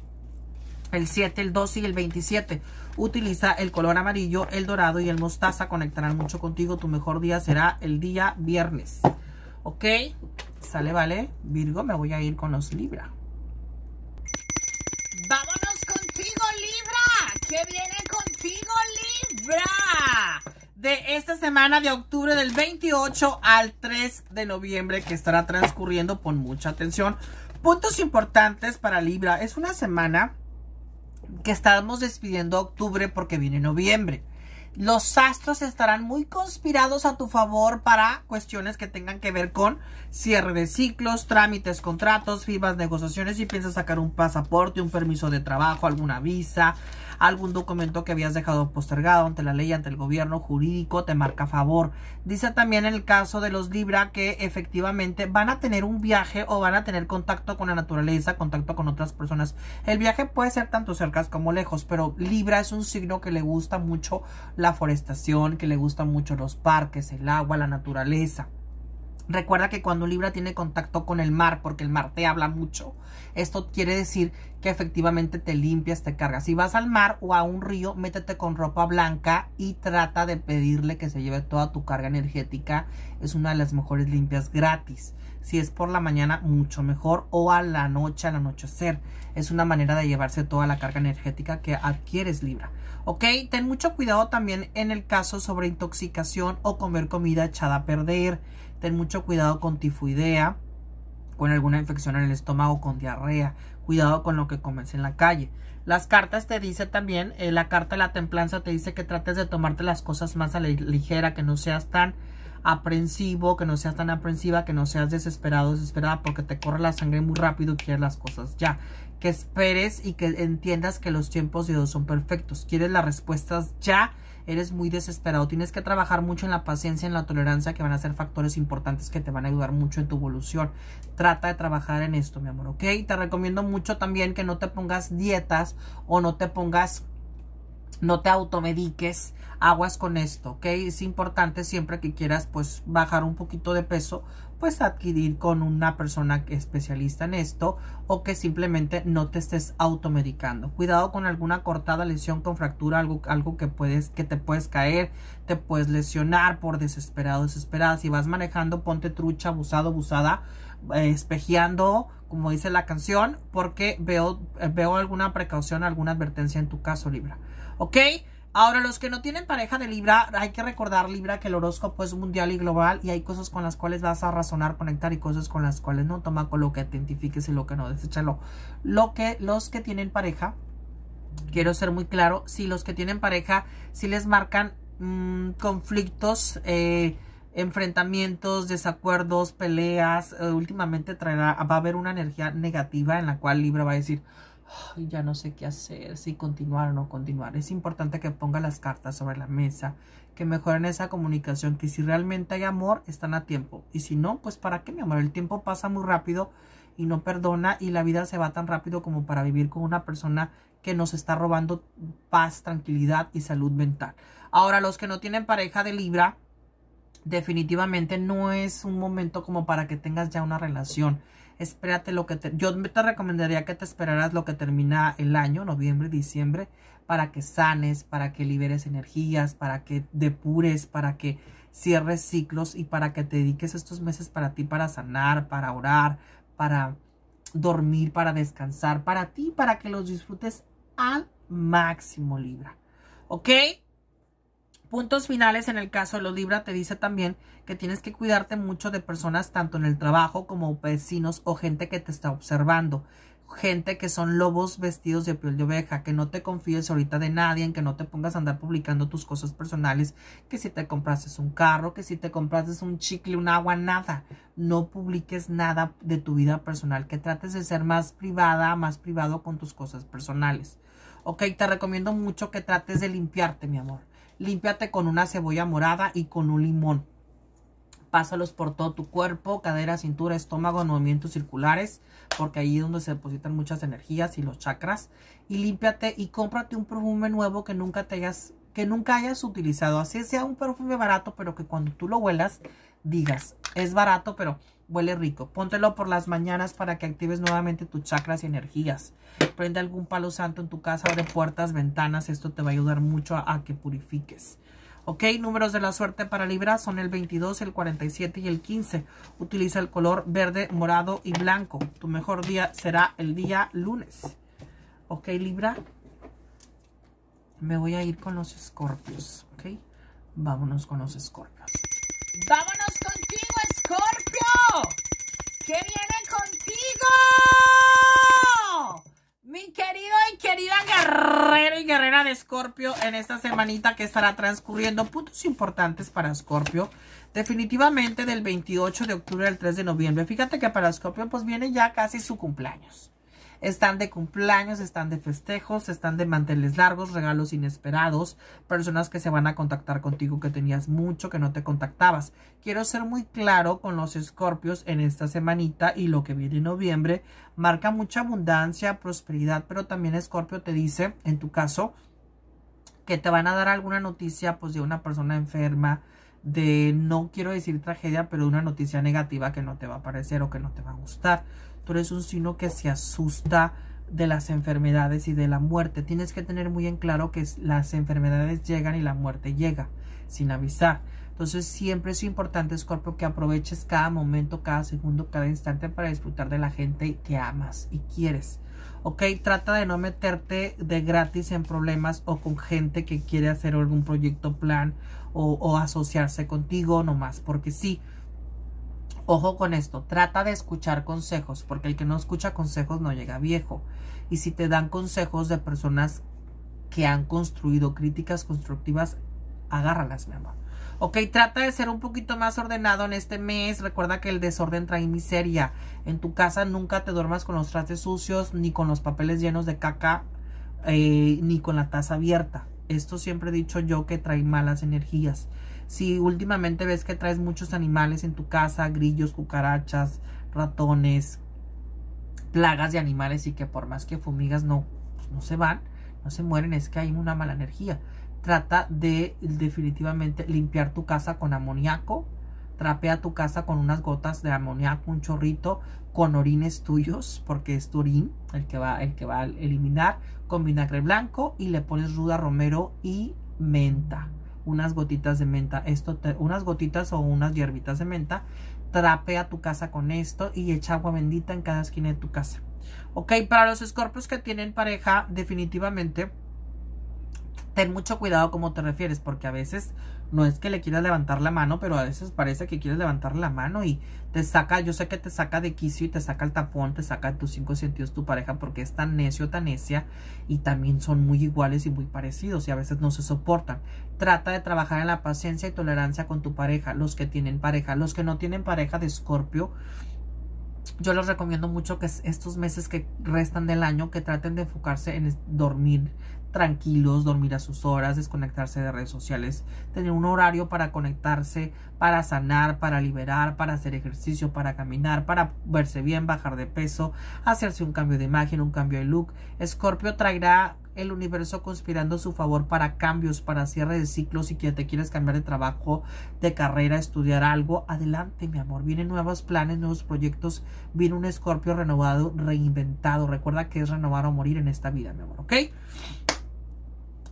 El 7, el 12 y el 27. Utiliza el color amarillo, el dorado y el mostaza. Conectarán mucho contigo. Tu mejor día será el día viernes. ¿Ok? Sale, vale. Virgo, me voy a ir con los Libra. de esta semana de octubre del 28 al 3 de noviembre que estará transcurriendo con mucha atención. Puntos importantes para Libra. Es una semana que estamos despidiendo octubre porque viene noviembre. Los astros estarán muy conspirados a tu favor para cuestiones que tengan que ver con cierre de ciclos, trámites, contratos, firmas, negociaciones. Si piensas sacar un pasaporte, un permiso de trabajo, alguna visa, algún documento que habías dejado postergado ante la ley, ante el gobierno jurídico, te marca favor. Dice también el caso de los Libra que efectivamente van a tener un viaje o van a tener contacto con la naturaleza, contacto con otras personas. El viaje puede ser tanto cerca como lejos, pero Libra es un signo que le gusta mucho la forestación, que le gustan mucho los parques, el agua, la naturaleza. Recuerda que cuando Libra tiene contacto con el mar, porque el mar te habla mucho, esto quiere decir que efectivamente te limpias, te cargas. Si vas al mar o a un río, métete con ropa blanca y trata de pedirle que se lleve toda tu carga energética. Es una de las mejores limpias gratis. Si es por la mañana, mucho mejor. O a la noche, al anochecer. Es una manera de llevarse toda la carga energética que adquieres Libra. ¿Ok? Ten mucho cuidado también en el caso sobre intoxicación o comer comida echada a perder Ten mucho cuidado con tifoidea, con alguna infección en el estómago, con diarrea. Cuidado con lo que comes en la calle. Las cartas te dice también, eh, la carta de la templanza te dice que trates de tomarte las cosas más a la ligera, que no seas tan aprensivo, que no seas tan aprensiva, que no seas desesperado, desesperada, porque te corre la sangre muy rápido y quieres las cosas ya. Que esperes y que entiendas que los tiempos de Dios son perfectos. Quieres las respuestas ya eres muy desesperado, tienes que trabajar mucho en la paciencia, en la tolerancia, que van a ser factores importantes que te van a ayudar mucho en tu evolución. Trata de trabajar en esto, mi amor, ¿ok? Te recomiendo mucho también que no te pongas dietas o no te pongas no te automediques, aguas con esto, ¿ok? Es importante siempre que quieras pues bajar un poquito de peso, puedes adquirir con una persona especialista en esto o que simplemente no te estés automedicando. Cuidado con alguna cortada, lesión con fractura, algo, algo que puedes, que te puedes caer, te puedes lesionar por desesperado, desesperada. Si vas manejando, ponte trucha, abusado, abusada, eh, espejeando, como dice la canción, porque veo, eh, veo alguna precaución, alguna advertencia en tu caso, Libra. ¿Ok? Ahora, los que no tienen pareja de Libra, hay que recordar, Libra, que el horóscopo es mundial y global y hay cosas con las cuales vas a razonar, conectar y cosas con las cuales no. Toma con lo que te identifiques y lo que no, deséchalo. Lo que, los que tienen pareja, quiero ser muy claro, si los que tienen pareja, si les marcan mm, conflictos, eh, enfrentamientos, desacuerdos, peleas, eh, últimamente traerá, va a haber una energía negativa en la cual Libra va a decir, ya no sé qué hacer, si continuar o no continuar. Es importante que ponga las cartas sobre la mesa, que mejoren esa comunicación, que si realmente hay amor, están a tiempo. Y si no, pues para qué, mi amor, el tiempo pasa muy rápido y no perdona y la vida se va tan rápido como para vivir con una persona que nos está robando paz, tranquilidad y salud mental. Ahora, los que no tienen pareja de Libra, definitivamente no es un momento como para que tengas ya una relación espérate lo que te, yo te recomendaría que te esperaras lo que termina el año, noviembre, diciembre, para que sanes, para que liberes energías, para que depures, para que cierres ciclos y para que te dediques estos meses para ti, para sanar, para orar, para dormir, para descansar, para ti, para que los disfrutes al máximo, Libra. ¿Ok? puntos finales en el caso de los Libra te dice también que tienes que cuidarte mucho de personas tanto en el trabajo como vecinos o gente que te está observando. Gente que son lobos vestidos de piel de oveja, que no te confíes ahorita de nadie, en que no te pongas a andar publicando tus cosas personales, que si te comprases un carro, que si te comprases un chicle, un agua, nada. No publiques nada de tu vida personal, que trates de ser más privada, más privado con tus cosas personales. Ok, te recomiendo mucho que trates de limpiarte, mi amor Límpiate con una cebolla morada y con un limón. Pásalos por todo tu cuerpo, cadera, cintura, estómago, movimientos circulares, porque ahí es donde se depositan muchas energías y los chakras. Y límpiate y cómprate un perfume nuevo que nunca te hayas, que nunca hayas utilizado. Así sea un perfume barato, pero que cuando tú lo huelas digas, es barato, pero huele rico. Póntelo por las mañanas para que actives nuevamente tus chakras y energías. Prende algún palo santo en tu casa, abre puertas, ventanas. Esto te va a ayudar mucho a, que purifiques. Ok, números de la suerte para Libra son el 22, el 47 y el 15. Utiliza el color verde, morado y blanco. Tu mejor día será el día lunes. Ok, Libra. Me voy a ir con los escorpios. Ok, vámonos con los escorpios. Vámonos contigo, escorpio. ¿Qué viene contigo? Mi querido y querida guerrera y guerrera de Escorpio en esta semanita que estará transcurriendo. Puntos importantes para Escorpio. Definitivamente del 28 de octubre al 3 de noviembre. Fíjate que para Escorpio pues viene ya casi su cumpleaños. Están de cumpleaños, están de festejos, están de manteles largos, regalos inesperados, personas que se van a contactar contigo que tenías mucho que no te contactabas. Quiero ser muy claro con los escorpios en esta semanita y lo que viene en noviembre. Marca mucha abundancia, prosperidad, pero también escorpio te dice, en tu caso, que te van a dar alguna noticia pues de una persona enferma, de no quiero decir tragedia, pero una noticia negativa que no te va a parecer o que no te va a gustar. Tú eres un signo que se asusta de las enfermedades y de la muerte. Tienes que tener muy en claro que las enfermedades llegan y la muerte llega sin avisar. Entonces siempre es importante, Scorpio, que aproveches cada momento, cada segundo, cada instante para disfrutar de la gente que amas y quieres. ¿ok? Trata de no meterte de gratis en problemas o con gente que quiere hacer algún proyecto, plan o, asociarse contigo nomás porque sí. Ojo con esto, trata de escuchar consejos, porque el que no escucha consejos no llega viejo. Y si te dan consejos de personas que han construido críticas constructivas, agárralas, mi amor. Ok, trata de ser un poquito más ordenado en este mes. Recuerda que el desorden trae miseria. En tu casa nunca te duermas con los trastes sucios, ni con los papeles llenos de caca, eh, ni con la taza abierta. Esto siempre he dicho yo que trae malas energías. Si últimamente ves que traes muchos animales en tu casa, grillos, cucarachas, ratones, plagas de animales y que por más que fumigas no, pues, no se van, no se mueren, es que hay una mala energía. Trata de definitivamente limpiar tu casa con amoníaco, trapea tu casa con unas gotas de amoníaco, un chorrito, con orines tuyos, porque es tu orín el que va, el que va a eliminar, con vinagre blanco y le pones ruda, romero y menta unas gotitas de menta. Esto, unas gotitas o unas hierbitas de menta. Trapea tu casa con esto y echa agua bendita en cada esquina de tu casa. Ok, para los escorpios que tienen pareja, definitivamente ten mucho cuidado Como te refieres, porque a veces no es que le quieras levantar la mano, pero a veces parece que quieres levantar la mano y te saca, yo sé que te saca de quicio y te saca el tapón, te saca de tus cinco sentidos tu pareja porque es tan necio, tan necia y también son muy iguales y muy parecidos y a veces no se soportan. Trata de trabajar en la paciencia y tolerancia con tu pareja, los que tienen pareja, los que no tienen pareja de escorpio. Yo les recomiendo mucho que estos meses que restan del año que traten de enfocarse en dormir, tranquilos, dormir a sus horas, desconectarse de redes sociales, tener un horario para conectarse, para sanar, para liberar, para hacer ejercicio, para caminar, para verse bien, bajar de peso, hacerse un cambio de imagen, un cambio de look. Escorpio traerá el universo conspirando a su favor para cambios, para cierre de ciclos si quieres te quieres cambiar de trabajo, de carrera, estudiar algo, adelante mi amor, vienen nuevos planes, nuevos proyectos, viene un escorpio renovado, reinventado, recuerda que es renovar o morir en esta vida mi amor, ¿ok?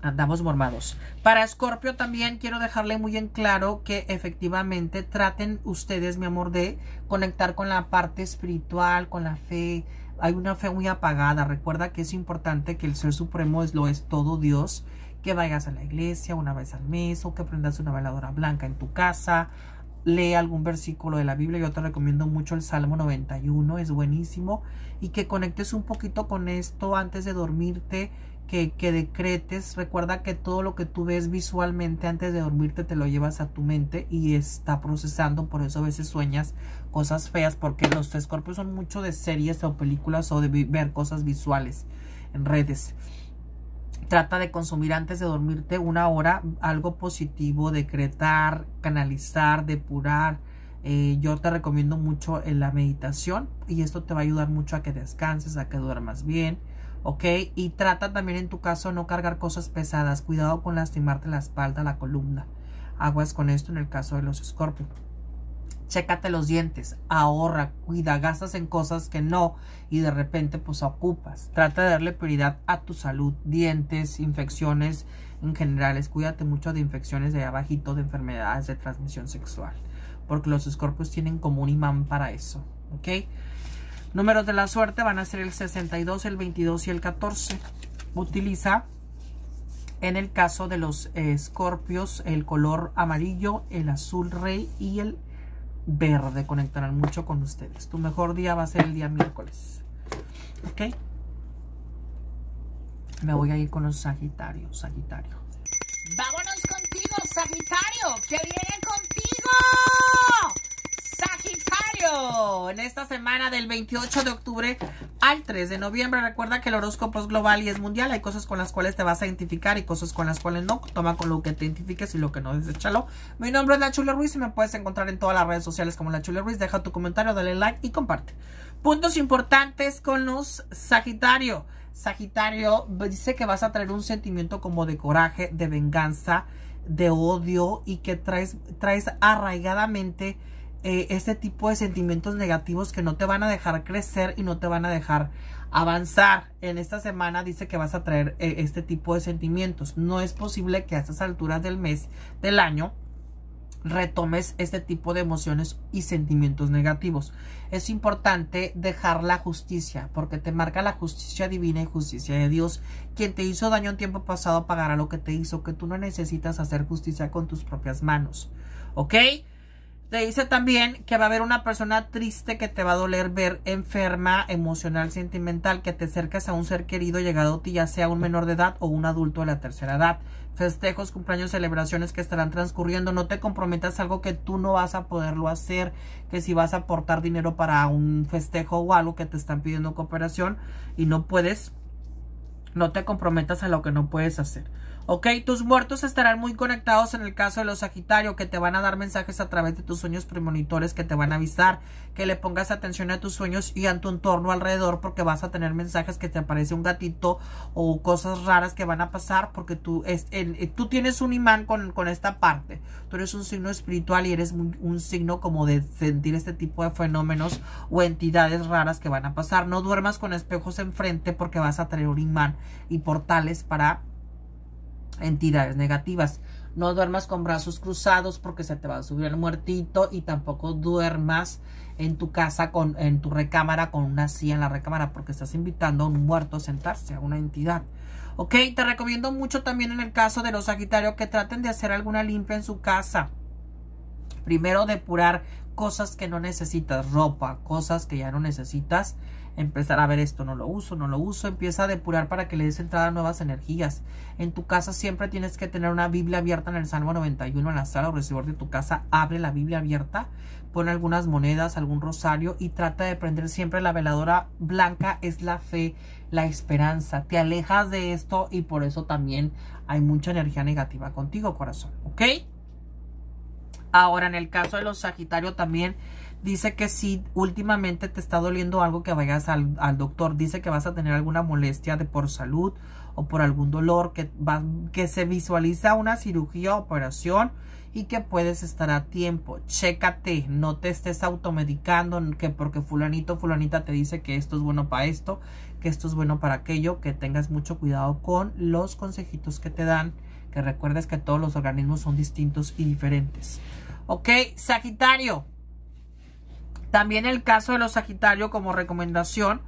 andamos mormados. Para Escorpio también quiero dejarle muy en claro que efectivamente traten ustedes, mi amor, de conectar con la parte espiritual, con la fe. Hay una fe muy apagada. Recuerda que es importante que el Ser Supremo es, lo es todo Dios. Que vayas a la iglesia una vez al mes o que prendas una veladora blanca en tu casa. Lee algún versículo de la Biblia. Yo te recomiendo mucho el Salmo 91. Es buenísimo. Y que conectes un poquito con esto antes de dormirte que, decretes. Recuerda que todo lo que tú ves visualmente antes de dormirte te lo llevas a tu mente y está procesando. Por eso a veces sueñas cosas feas porque los escorpios son mucho de series o películas o de ver cosas visuales en redes. Trata de consumir antes de dormirte una hora algo positivo, decretar, canalizar, depurar. Eh, yo te recomiendo mucho la meditación y esto te va a ayudar mucho a que descanses, a que duermas bien ¿ok? Y trata también en tu caso no cargar cosas pesadas. Cuidado con lastimarte la espalda, la columna. Aguas con esto en el caso de los escorpios. Chécate los dientes, ahorra, cuida, gastas en cosas que no y de repente pues ocupas. Trata de darle prioridad a tu salud, dientes, infecciones en generales. Cuídate mucho de infecciones de abajito, de enfermedades de transmisión sexual. Porque los escorpios tienen como un imán para eso, ¿ok? Números de la suerte van a ser el 62, el 22 y el 14. Utiliza en el caso de los escorpios el color amarillo, el azul rey y el verde. Conectarán mucho con ustedes. Tu mejor día va a ser el día miércoles. ¿Ok? Me voy a ir con los Sagitarios, Sagitario. Vámonos contigo, Sagitario, que viene con en esta semana del 28 de octubre al 3 de noviembre, recuerda que el horóscopo es global y es mundial. Hay cosas con las cuales te vas a identificar y cosas con las cuales no. Toma con lo que te identifiques y lo que no, deséchalo. Mi nombre es La Chula Ruiz y me puedes encontrar en todas las redes sociales como La Chula Ruiz. Deja tu comentario, dale like y comparte. Puntos importantes con los Sagitario. Sagitario dice que vas a traer un sentimiento como de coraje, de venganza, de odio y que traes, traes arraigadamente eh, este tipo de sentimientos negativos que no te van a dejar crecer y no te van a dejar avanzar. En esta semana dice que vas a traer eh, este tipo de sentimientos. No es posible que a estas alturas del mes, del año, retomes este tipo de emociones y sentimientos negativos. Es importante dejar la justicia, porque te marca la justicia divina y justicia de Dios. Quien te hizo daño en tiempo pasado pagará lo que te hizo, que tú no necesitas hacer justicia con tus propias manos. ¿Ok? Te dice también que va a haber una persona triste que te va a doler ver enferma, emocional, sentimental, que te acercas a un ser querido llegado a ti, ya sea un menor de edad o un adulto de la tercera edad. Festejos, cumpleaños, celebraciones que estarán transcurriendo. No te comprometas a algo que tú no vas a poderlo hacer. Que si vas a aportar dinero para un festejo o algo que te están pidiendo cooperación y no puedes, no te comprometas a lo que no puedes hacer. ¿ok? Tus muertos estarán muy conectados en el caso de los Sagitario, que te van a dar mensajes a través de tus sueños premonitores, que te van a avisar, que le pongas atención a tus sueños y a tu entorno alrededor, porque vas a tener mensajes que te aparece un gatito o cosas raras que van a pasar, porque tú, es, eh, tú tienes un imán con, esta parte. Tú eres un signo espiritual y eres un signo como de sentir este tipo de fenómenos o entidades raras que van a pasar. No duermas con espejos enfrente porque vas a tener un imán y portales para entidades negativas. No duermas con brazos cruzados porque se te va a subir el muertito y tampoco duermas en tu casa, con, en tu recámara, con una silla en la recámara porque estás invitando a un muerto a sentarse, a una entidad. Ok, te recomiendo mucho también en el caso de los Sagitarios que traten de hacer alguna limpia en su casa. Primero depurar cosas que no necesitas, ropa, cosas que ya no necesitas empezar a ver esto, no lo uso, no lo uso, empieza a depurar para que le des entrada nuevas energías. En tu casa siempre tienes que tener una Biblia abierta en el Salmo 91 en la sala o recibidor de tu casa, abre la Biblia abierta, pon algunas monedas, algún rosario y trata de prender siempre la veladora blanca, es la fe, la esperanza. Te alejas de esto y por eso también hay mucha energía negativa contigo, corazón, ¿ok? Ahora, en el caso de los Sagitario también Dice que si últimamente te está doliendo algo, que vayas al, al doctor. Dice que vas a tener alguna molestia de por salud o por algún dolor, que, va, que se visualiza una cirugía, operación y que puedes estar a tiempo. Chécate, no te estés automedicando que porque fulanito, fulanita te dice que esto es bueno para esto, que esto es bueno para aquello, que tengas mucho cuidado con los consejitos que te dan, que recuerdes que todos los organismos son distintos y diferentes. Ok, Sagitario, también el caso de los Sagitario como recomendación.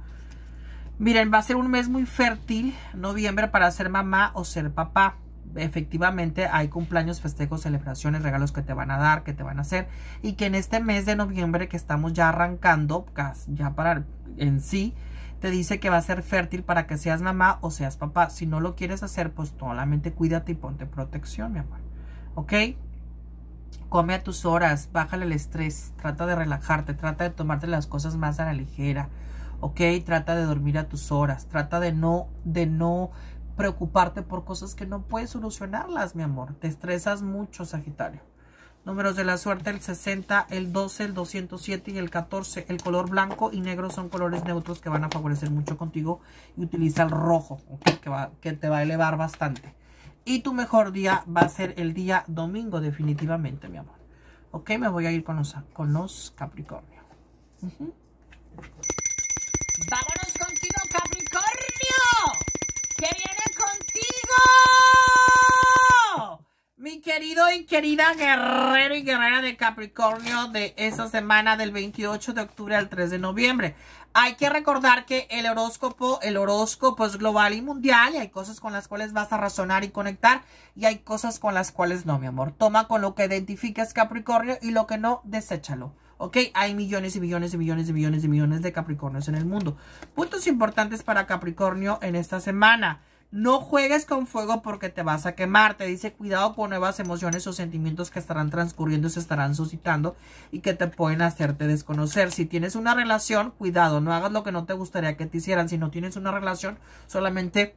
Miren, va a ser un mes muy fértil, noviembre, para ser mamá o ser papá. Efectivamente, hay cumpleaños, festejos, celebraciones, regalos que te van a dar, que te van a hacer. Y que en este mes de noviembre que estamos ya arrancando, ya para en sí, te dice que va a ser fértil para que seas mamá o seas papá. Si no lo quieres hacer, pues solamente cuídate y ponte protección, mi amor. ¿Ok? Come a tus horas, bájale el estrés, trata de relajarte, trata de tomarte las cosas más a la ligera, ¿ok? Trata de dormir a tus horas, trata de no, de no preocuparte por cosas que no puedes solucionarlas, mi amor. Te estresas mucho, Sagitario. Números de la suerte, el 60, el 12, el 207 y el 14. El color blanco y negro son colores neutros que van a favorecer mucho contigo. Y utiliza el rojo, que te va a elevar bastante. Y tu mejor día va a ser el día domingo definitivamente, mi amor. Ok, me voy a ir con los, con Capricornio. ¡Vámonos contigo, Capricornio! ¡Que viene contigo! Mi querido y querida guerrero y guerrera de Capricornio de esa semana del 28 de octubre al 3 de noviembre. Hay que recordar que el horóscopo, el horóscopo es global y mundial y hay cosas con las cuales vas a razonar y conectar y hay cosas con las cuales no, mi amor. Toma con lo que identifiques Capricornio y lo que no, deséchalo. ¿ok? Hay millones y millones y millones y millones y millones de Capricornios en el mundo. Puntos importantes para Capricornio en esta semana. No juegues con fuego porque te vas a quemar. Te dice cuidado con nuevas emociones o sentimientos que estarán transcurriendo, se estarán suscitando y que te pueden hacerte desconocer. Si tienes una relación, cuidado, no hagas lo que no te gustaría que te hicieran. Si no tienes una relación, solamente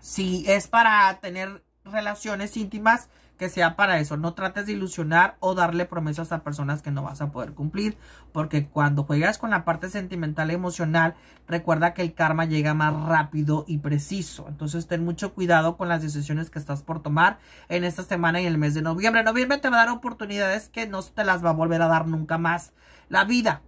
si es para tener relaciones íntimas, que sea para eso. No trates de ilusionar o darle promesas a personas que no vas a poder cumplir, porque cuando juegas con la parte sentimental e emocional, recuerda que el karma llega más rápido y preciso. Entonces ten mucho cuidado con las decisiones que estás por tomar en esta semana y en el mes de noviembre. Noviembre te va a dar oportunidades que no te las va a volver a dar nunca más la vida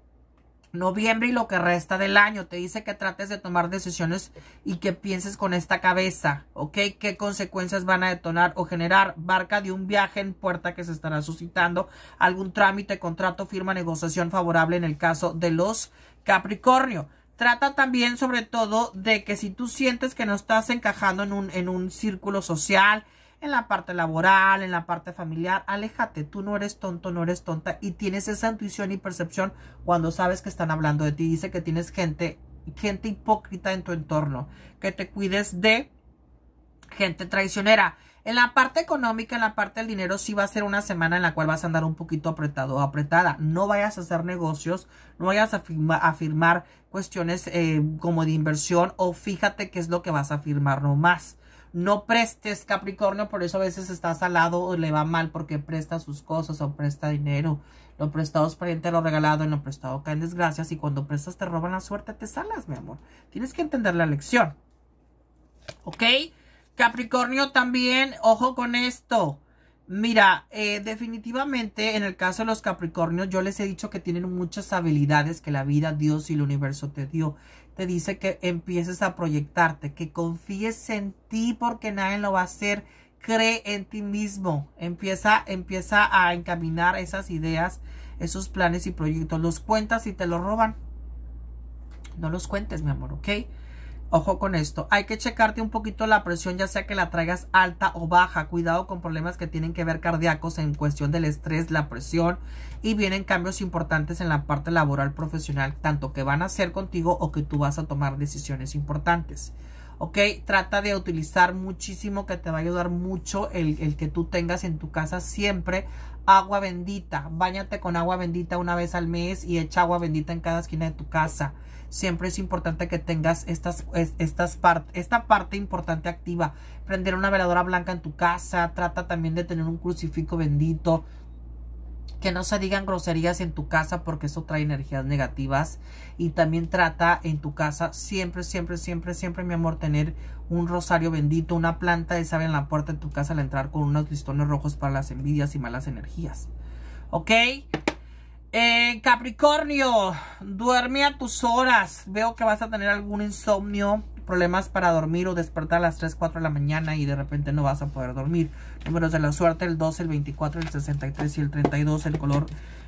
noviembre y lo que resta del año. Te dice que trates de tomar decisiones y que pienses con esta cabeza, ¿ok? ¿Qué consecuencias van a detonar o generar? Barca de un viaje en puerta que se estará suscitando, algún trámite, contrato, firma, negociación favorable en el caso de los Capricornio. Trata también sobre todo de que si tú sientes que no estás encajando en un, en un círculo social, en la parte laboral, en la parte familiar. Aléjate, tú no eres tonto, no eres tonta y tienes esa intuición y percepción cuando sabes que están hablando de ti. Dice que tienes gente, gente hipócrita en tu entorno, que te cuides de gente traicionera. En la parte económica, en la parte del dinero, sí va a ser una semana en la cual vas a andar un poquito apretado o apretada. No vayas a hacer negocios, no vayas a, firmar cuestiones eh, como de inversión o fíjate qué es lo que vas a firmar nomás. No prestes, Capricornio, por eso a veces está salado o le va mal porque presta sus cosas o presta dinero. Lo prestado es pariente lo regalado, en lo prestado caen desgracias y cuando prestas te roban la suerte, te salas, mi amor. Tienes que entender la lección. ¿Ok? Capricornio también, ojo con esto. Mira, eh, definitivamente en el caso de los Capricornios yo les he dicho que tienen muchas habilidades que la vida, Dios y el universo te dio te dice que empieces a proyectarte, que confíes en ti porque nadie lo va a hacer. Cree en ti mismo. Empieza, empieza a encaminar esas ideas, esos planes y proyectos. Los cuentas y te los roban. No los cuentes, mi amor, ¿ok? Ojo con esto, hay que checarte un poquito la presión, ya sea que la traigas alta o baja. Cuidado con problemas que tienen que ver cardíacos en cuestión del estrés, la presión y vienen cambios importantes en la parte laboral profesional, tanto que van a ser contigo o que tú vas a tomar decisiones importantes. ¿ok? Trata de utilizar muchísimo, que te va a ayudar mucho el, que tú tengas en tu casa siempre agua bendita. Báñate con agua bendita una vez al mes y echa agua bendita en cada esquina de tu casa siempre es importante que tengas estas, estas esta parte importante activa. Prender una veladora blanca en tu casa, trata también de tener un crucifijo bendito, que no se digan groserías en tu casa porque eso trae energías negativas y también trata en tu casa siempre, siempre, siempre, siempre mi amor tener un rosario bendito, una planta de sal en la puerta de tu casa al entrar con unos listones rojos para las envidias y malas energías. ¿Ok? Eh, Capricornio, duerme a tus horas. Veo que vas a tener algún insomnio, problemas para dormir o despertar a las 3, 4 de la mañana y de repente no vas a poder dormir. Números de la suerte, el 12, el 24, el 63 y el 32. El color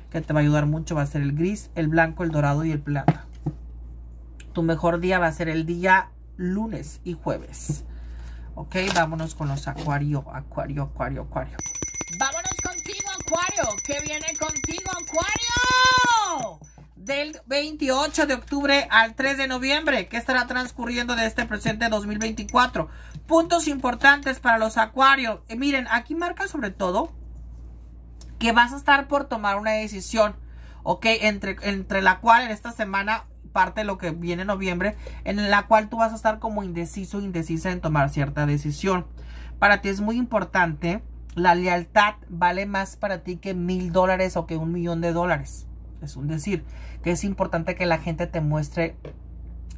que te va a ayudar mucho va a ser el gris, el blanco, el dorado y el plata. Tu mejor día va a ser el día lunes y jueves. Ok, vámonos con los acuario, acuario, acuario, acuario. Vámonos Acuario, que viene contigo, Acuario. Del 28 de octubre al 3 de noviembre, que estará transcurriendo de este presente 2024. Puntos importantes para los Acuarios. Eh, miren, aquí marca sobre todo que vas a estar por tomar una decisión, ¿ok? Entre, entre la cual en esta semana parte lo que viene en noviembre, en la cual tú vas a estar como indeciso, indecisa en tomar cierta decisión. Para ti es muy importante la lealtad vale más para ti que mil dólares o que un millón de dólares. Es un decir, que es importante que la gente te muestre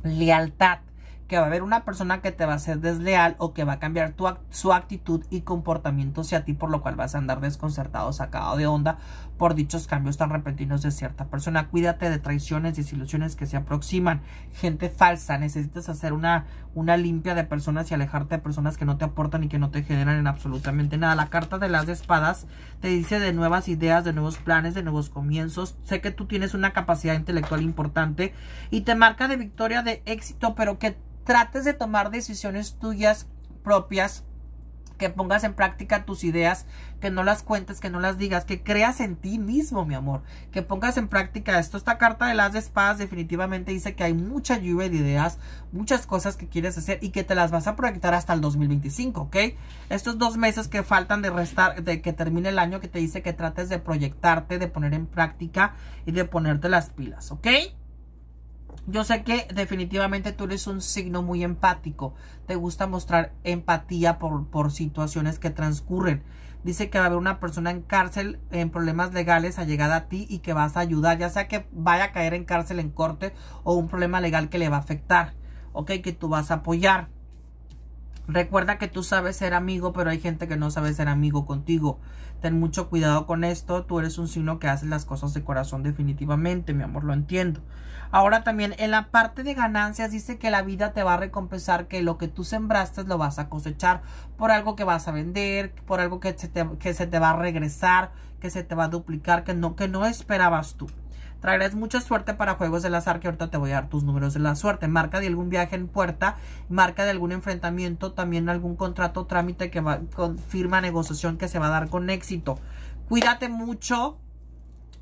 lealtad, que va a haber una persona que te va a ser desleal o que va a cambiar tu su actitud y comportamiento hacia ti, por lo cual vas a andar desconcertado, sacado de onda por dichos cambios tan repentinos de cierta persona. Cuídate de traiciones, desilusiones que se aproximan, gente falsa, necesitas hacer una, una limpia de personas y alejarte de personas que no te aportan y que no te generan en absolutamente nada. La carta de las espadas te dice de nuevas ideas, de nuevos planes, de nuevos comienzos. Sé que tú tienes una capacidad intelectual importante y te marca de victoria, de éxito, pero que trates de tomar decisiones tuyas propias que pongas en práctica tus ideas, que no las cuentes, que no las digas, que creas en ti mismo, mi amor, que pongas en práctica esto. Esta carta de las de espadas definitivamente dice que hay mucha lluvia de ideas, muchas cosas que quieres hacer y que te las vas a proyectar hasta el 2025, ¿ok? Estos dos meses que faltan de restar, de que termine el año, que te dice que trates de proyectarte, de poner en práctica y de ponerte las pilas, ¿ok? Yo sé que definitivamente tú eres un signo muy empático. Te gusta mostrar empatía por, por situaciones que transcurren. Dice que va a haber una persona en cárcel, en problemas legales allegada a ti y que vas a ayudar, ya sea que vaya a caer en cárcel, en corte o un problema legal que le va a afectar. Ok, que tú vas a apoyar. Recuerda que tú sabes ser amigo, pero hay gente que no sabe ser amigo contigo. Ten mucho cuidado con esto. Tú eres un signo que hace las cosas de corazón definitivamente, mi amor, lo entiendo. Ahora también en la parte de ganancias dice que la vida te va a recompensar que lo que tú sembraste lo vas a cosechar por algo que vas a vender, por algo que se te, que se te va a regresar, que se te va a duplicar, que no, que no esperabas tú. Traerás mucha suerte para juegos del azar, que ahorita te voy a dar tus números de la suerte. Marca de algún viaje en puerta, marca de algún enfrentamiento, también algún contrato, trámite que va, negociación que se va a dar con éxito. Cuídate mucho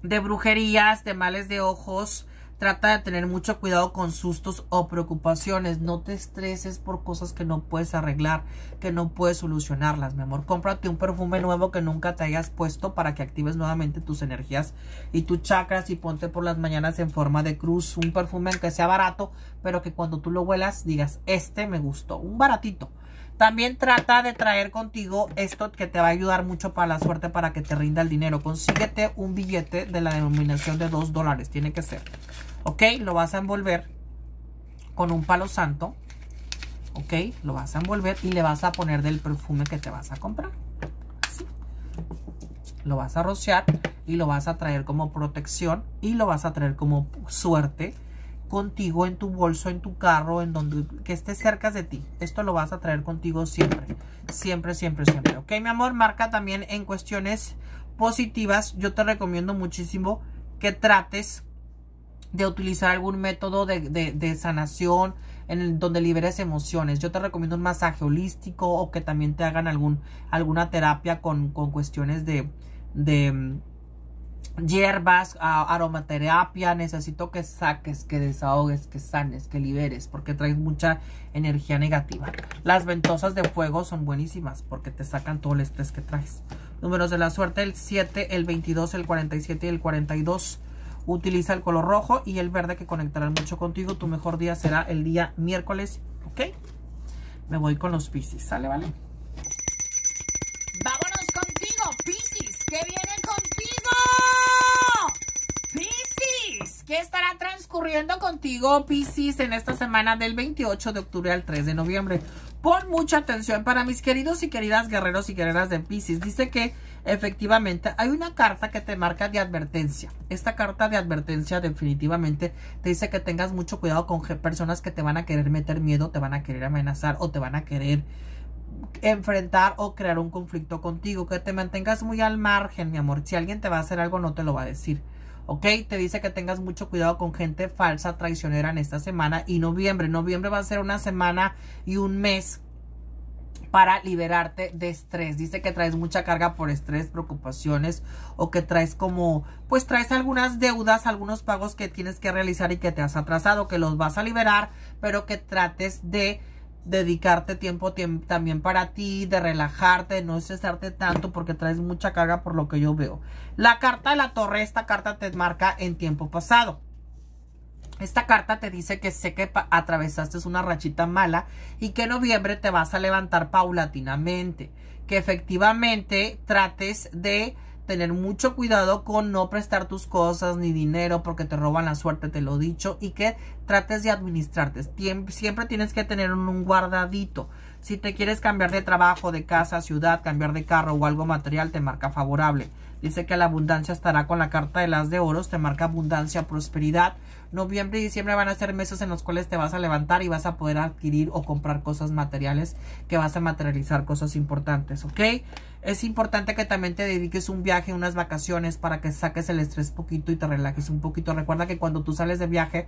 de brujerías, de males de ojos, Trata de tener mucho cuidado con sustos o preocupaciones. No te estreses por cosas que no puedes arreglar, que no puedes solucionarlas, mi amor. Cómprate un perfume nuevo que nunca te hayas puesto para que actives nuevamente tus energías y tus chakras y ponte por las mañanas en forma de cruz. Un perfume que sea barato, pero que cuando tú lo huelas digas, este me gustó. Un baratito. También trata de traer contigo esto que te va a ayudar mucho para la suerte, para que te rinda el dinero. Consíguete un billete de la denominación de 2 dólares. Tiene que ser. Ok, lo vas a envolver con un palo santo. Ok, lo vas a envolver y le vas a poner del perfume que te vas a comprar. Así. Lo vas a rociar y lo vas a traer como protección y lo vas a traer como suerte contigo en tu bolso, en tu carro, en donde que esté cerca de ti. Esto lo vas a traer contigo siempre, siempre, siempre, siempre. Ok, mi amor, marca también en cuestiones positivas. Yo te recomiendo muchísimo que trates de utilizar algún método de, sanación en donde liberes emociones. Yo te recomiendo un masaje holístico o que también te hagan algún, alguna terapia con, con cuestiones de, de mm, hierbas, aromaterapia, necesito que saques, que desahogues, que sanes, que liberes, porque traes mucha energía negativa. Las ventosas de fuego son buenísimas porque te sacan todo el estrés que traes. Números de la suerte, el 7, el 22, el 47 y el 42 utiliza el color rojo y el verde que conectarán mucho contigo. Tu mejor día será el día miércoles, ¿ok? Me voy con los piscis, ¿sale? ¿Vale? ¿Qué estará transcurriendo contigo, Piscis, en esta semana del 28 de octubre al 3 de noviembre? Pon mucha atención para mis queridos y queridas guerreros y guerreras de Pisces. Dice que efectivamente hay una carta que te marca de advertencia. Esta carta de advertencia definitivamente te dice que tengas mucho cuidado con personas que te van a querer meter miedo, te van a querer amenazar o te van a querer enfrentar o crear un conflicto contigo. Que te mantengas muy al margen, mi amor. Si alguien te va a hacer algo, no te lo va a decir ¿ok? Te dice que tengas mucho cuidado con gente falsa, traicionera en esta semana y noviembre. Noviembre va a ser una semana y un mes para liberarte de estrés. Dice que traes mucha carga por estrés, preocupaciones o que traes como, pues traes algunas deudas, algunos pagos que tienes que realizar y que te has atrasado, que los vas a liberar, pero que trates de dedicarte tiempo también para ti, de relajarte, de no estresarte tanto porque traes mucha carga por lo que yo veo. La carta de la torre, esta carta te marca en tiempo pasado. Esta carta te dice que sé que atravesaste una rachita mala y que en noviembre te vas a levantar paulatinamente. Que efectivamente trates de tener mucho cuidado con no prestar tus cosas ni dinero porque te roban la suerte, te lo he dicho, y que trates de administrarte. Siempre tienes que tener un guardadito. Si te quieres cambiar de trabajo, de casa, ciudad, cambiar de carro o algo material, te marca favorable. Dice que la abundancia estará con la carta de las de oros, te marca abundancia, prosperidad. Noviembre y diciembre van a ser meses en los cuales te vas a levantar y vas a poder adquirir o comprar cosas materiales que vas a materializar cosas importantes, ¿ok? Es importante que también te dediques un viaje, unas vacaciones para que saques el estrés poquito y te relajes un poquito. Recuerda que cuando tú sales de viaje,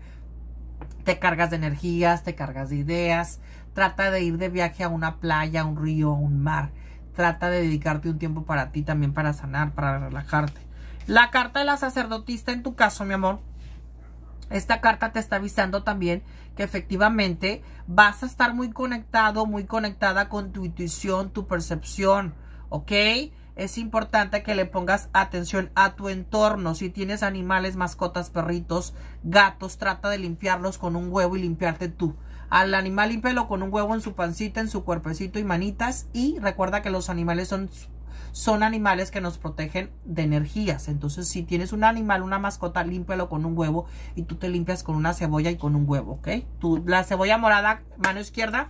te cargas de energías, te cargas de ideas, trata de ir de viaje a una playa, a un río, a un mar, trata de dedicarte un tiempo para ti también para sanar, para relajarte. La carta de la sacerdotista en tu caso, mi amor, esta carta te está avisando también que efectivamente vas a estar muy conectado, muy conectada con tu intuición, tu percepción, ¿ok? es importante que le pongas atención a tu entorno. Si tienes animales, mascotas, perritos, gatos, trata de limpiarlos con un huevo y limpiarte tú. Al animal límpelo con un huevo en su pancita, en su cuerpecito y manitas. Y recuerda que los animales son, son animales que nos protegen de energías. Entonces, si tienes un animal, una mascota, límpelo con un huevo y tú te limpias con una cebolla y con un huevo, ¿ok? Tú, la cebolla morada, mano izquierda,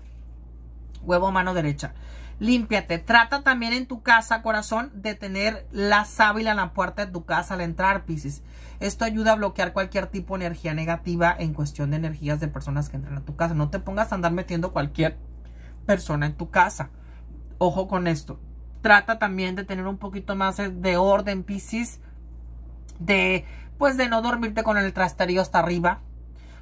huevo, mano derecha límpiate. Trata también en tu casa, corazón, de tener la sábila en la puerta de tu casa al entrar, Pisces. Esto ayuda a bloquear cualquier tipo de energía negativa en cuestión de energías de personas que entran a tu casa. No te pongas a andar metiendo cualquier persona en tu casa. Ojo con esto. Trata también de tener un poquito más de orden, Pisces. De, pues, de no dormirte con el trasterío hasta arriba.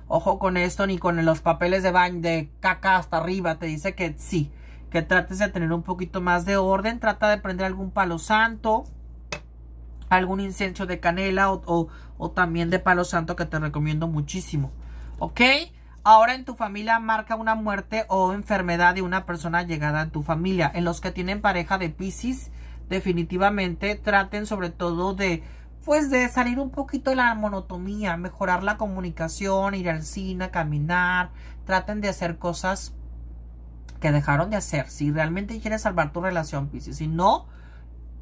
Ojo con esto, ni con los papeles de baño de caca hasta arriba. Te dice que sí que trates de tener un poquito más de orden, trata de prender algún palo santo, algún incenso de canela o, también de palo santo que te recomiendo muchísimo, ¿ok? Ahora en tu familia marca una muerte o enfermedad de una persona llegada a tu familia. En los que tienen pareja de Pisces, definitivamente traten sobre todo de pues de salir un poquito de la monotonía, mejorar la comunicación, ir al cine, caminar, traten de hacer cosas que dejaron de hacer. Si realmente quieres salvar tu relación, Pisces. Si no,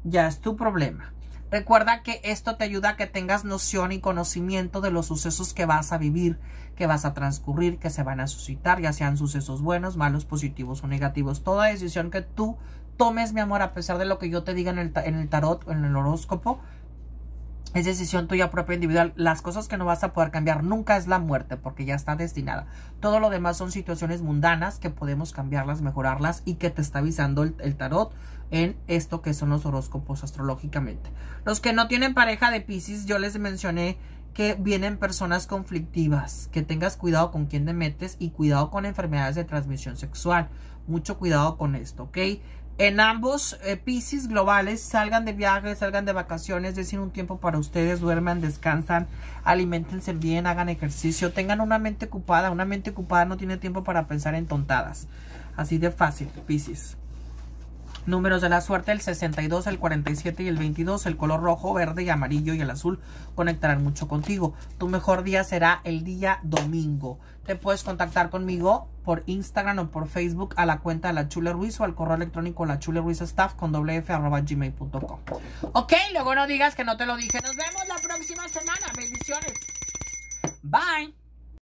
ya es tu problema. Recuerda que esto te ayuda a que tengas noción y conocimiento de los sucesos que vas a vivir, que vas a transcurrir, que se van a suscitar, ya sean sucesos buenos, malos, positivos o negativos. Toda decisión que tú tomes, mi amor, a pesar de lo que yo te diga en el, en el tarot, en el horóscopo, es decisión tuya propia individual. Las cosas que no vas a poder cambiar nunca es la muerte porque ya está destinada. Todo lo demás son situaciones mundanas que podemos cambiarlas, mejorarlas y que te está avisando el, tarot en esto que son los horóscopos astrológicamente. Los que no tienen pareja de Pisces, yo les mencioné que vienen personas conflictivas, que tengas cuidado con quién te metes y cuidado con enfermedades de transmisión sexual. Mucho cuidado con esto, ¿ok? en ambos eh, Pisces globales, salgan de viajes, salgan de vacaciones, dejen un tiempo para ustedes, duerman, descansan, alimentense bien, hagan ejercicio, tengan una mente ocupada, una mente ocupada no tiene tiempo para pensar en tontadas, así de fácil, Pisces. Números de la suerte, el 62, el 47 y el 22, el color rojo, verde y amarillo y el azul conectarán mucho contigo. Tu mejor día será el día domingo. Te puedes contactar conmigo por Instagram o por Facebook a la cuenta de la Chule Ruiz o al correo electrónico la Chule Ruiz Staff con WF arroba gmail.com. Ok, luego no digas que no te lo dije. Nos vemos la próxima semana. Bendiciones. Bye.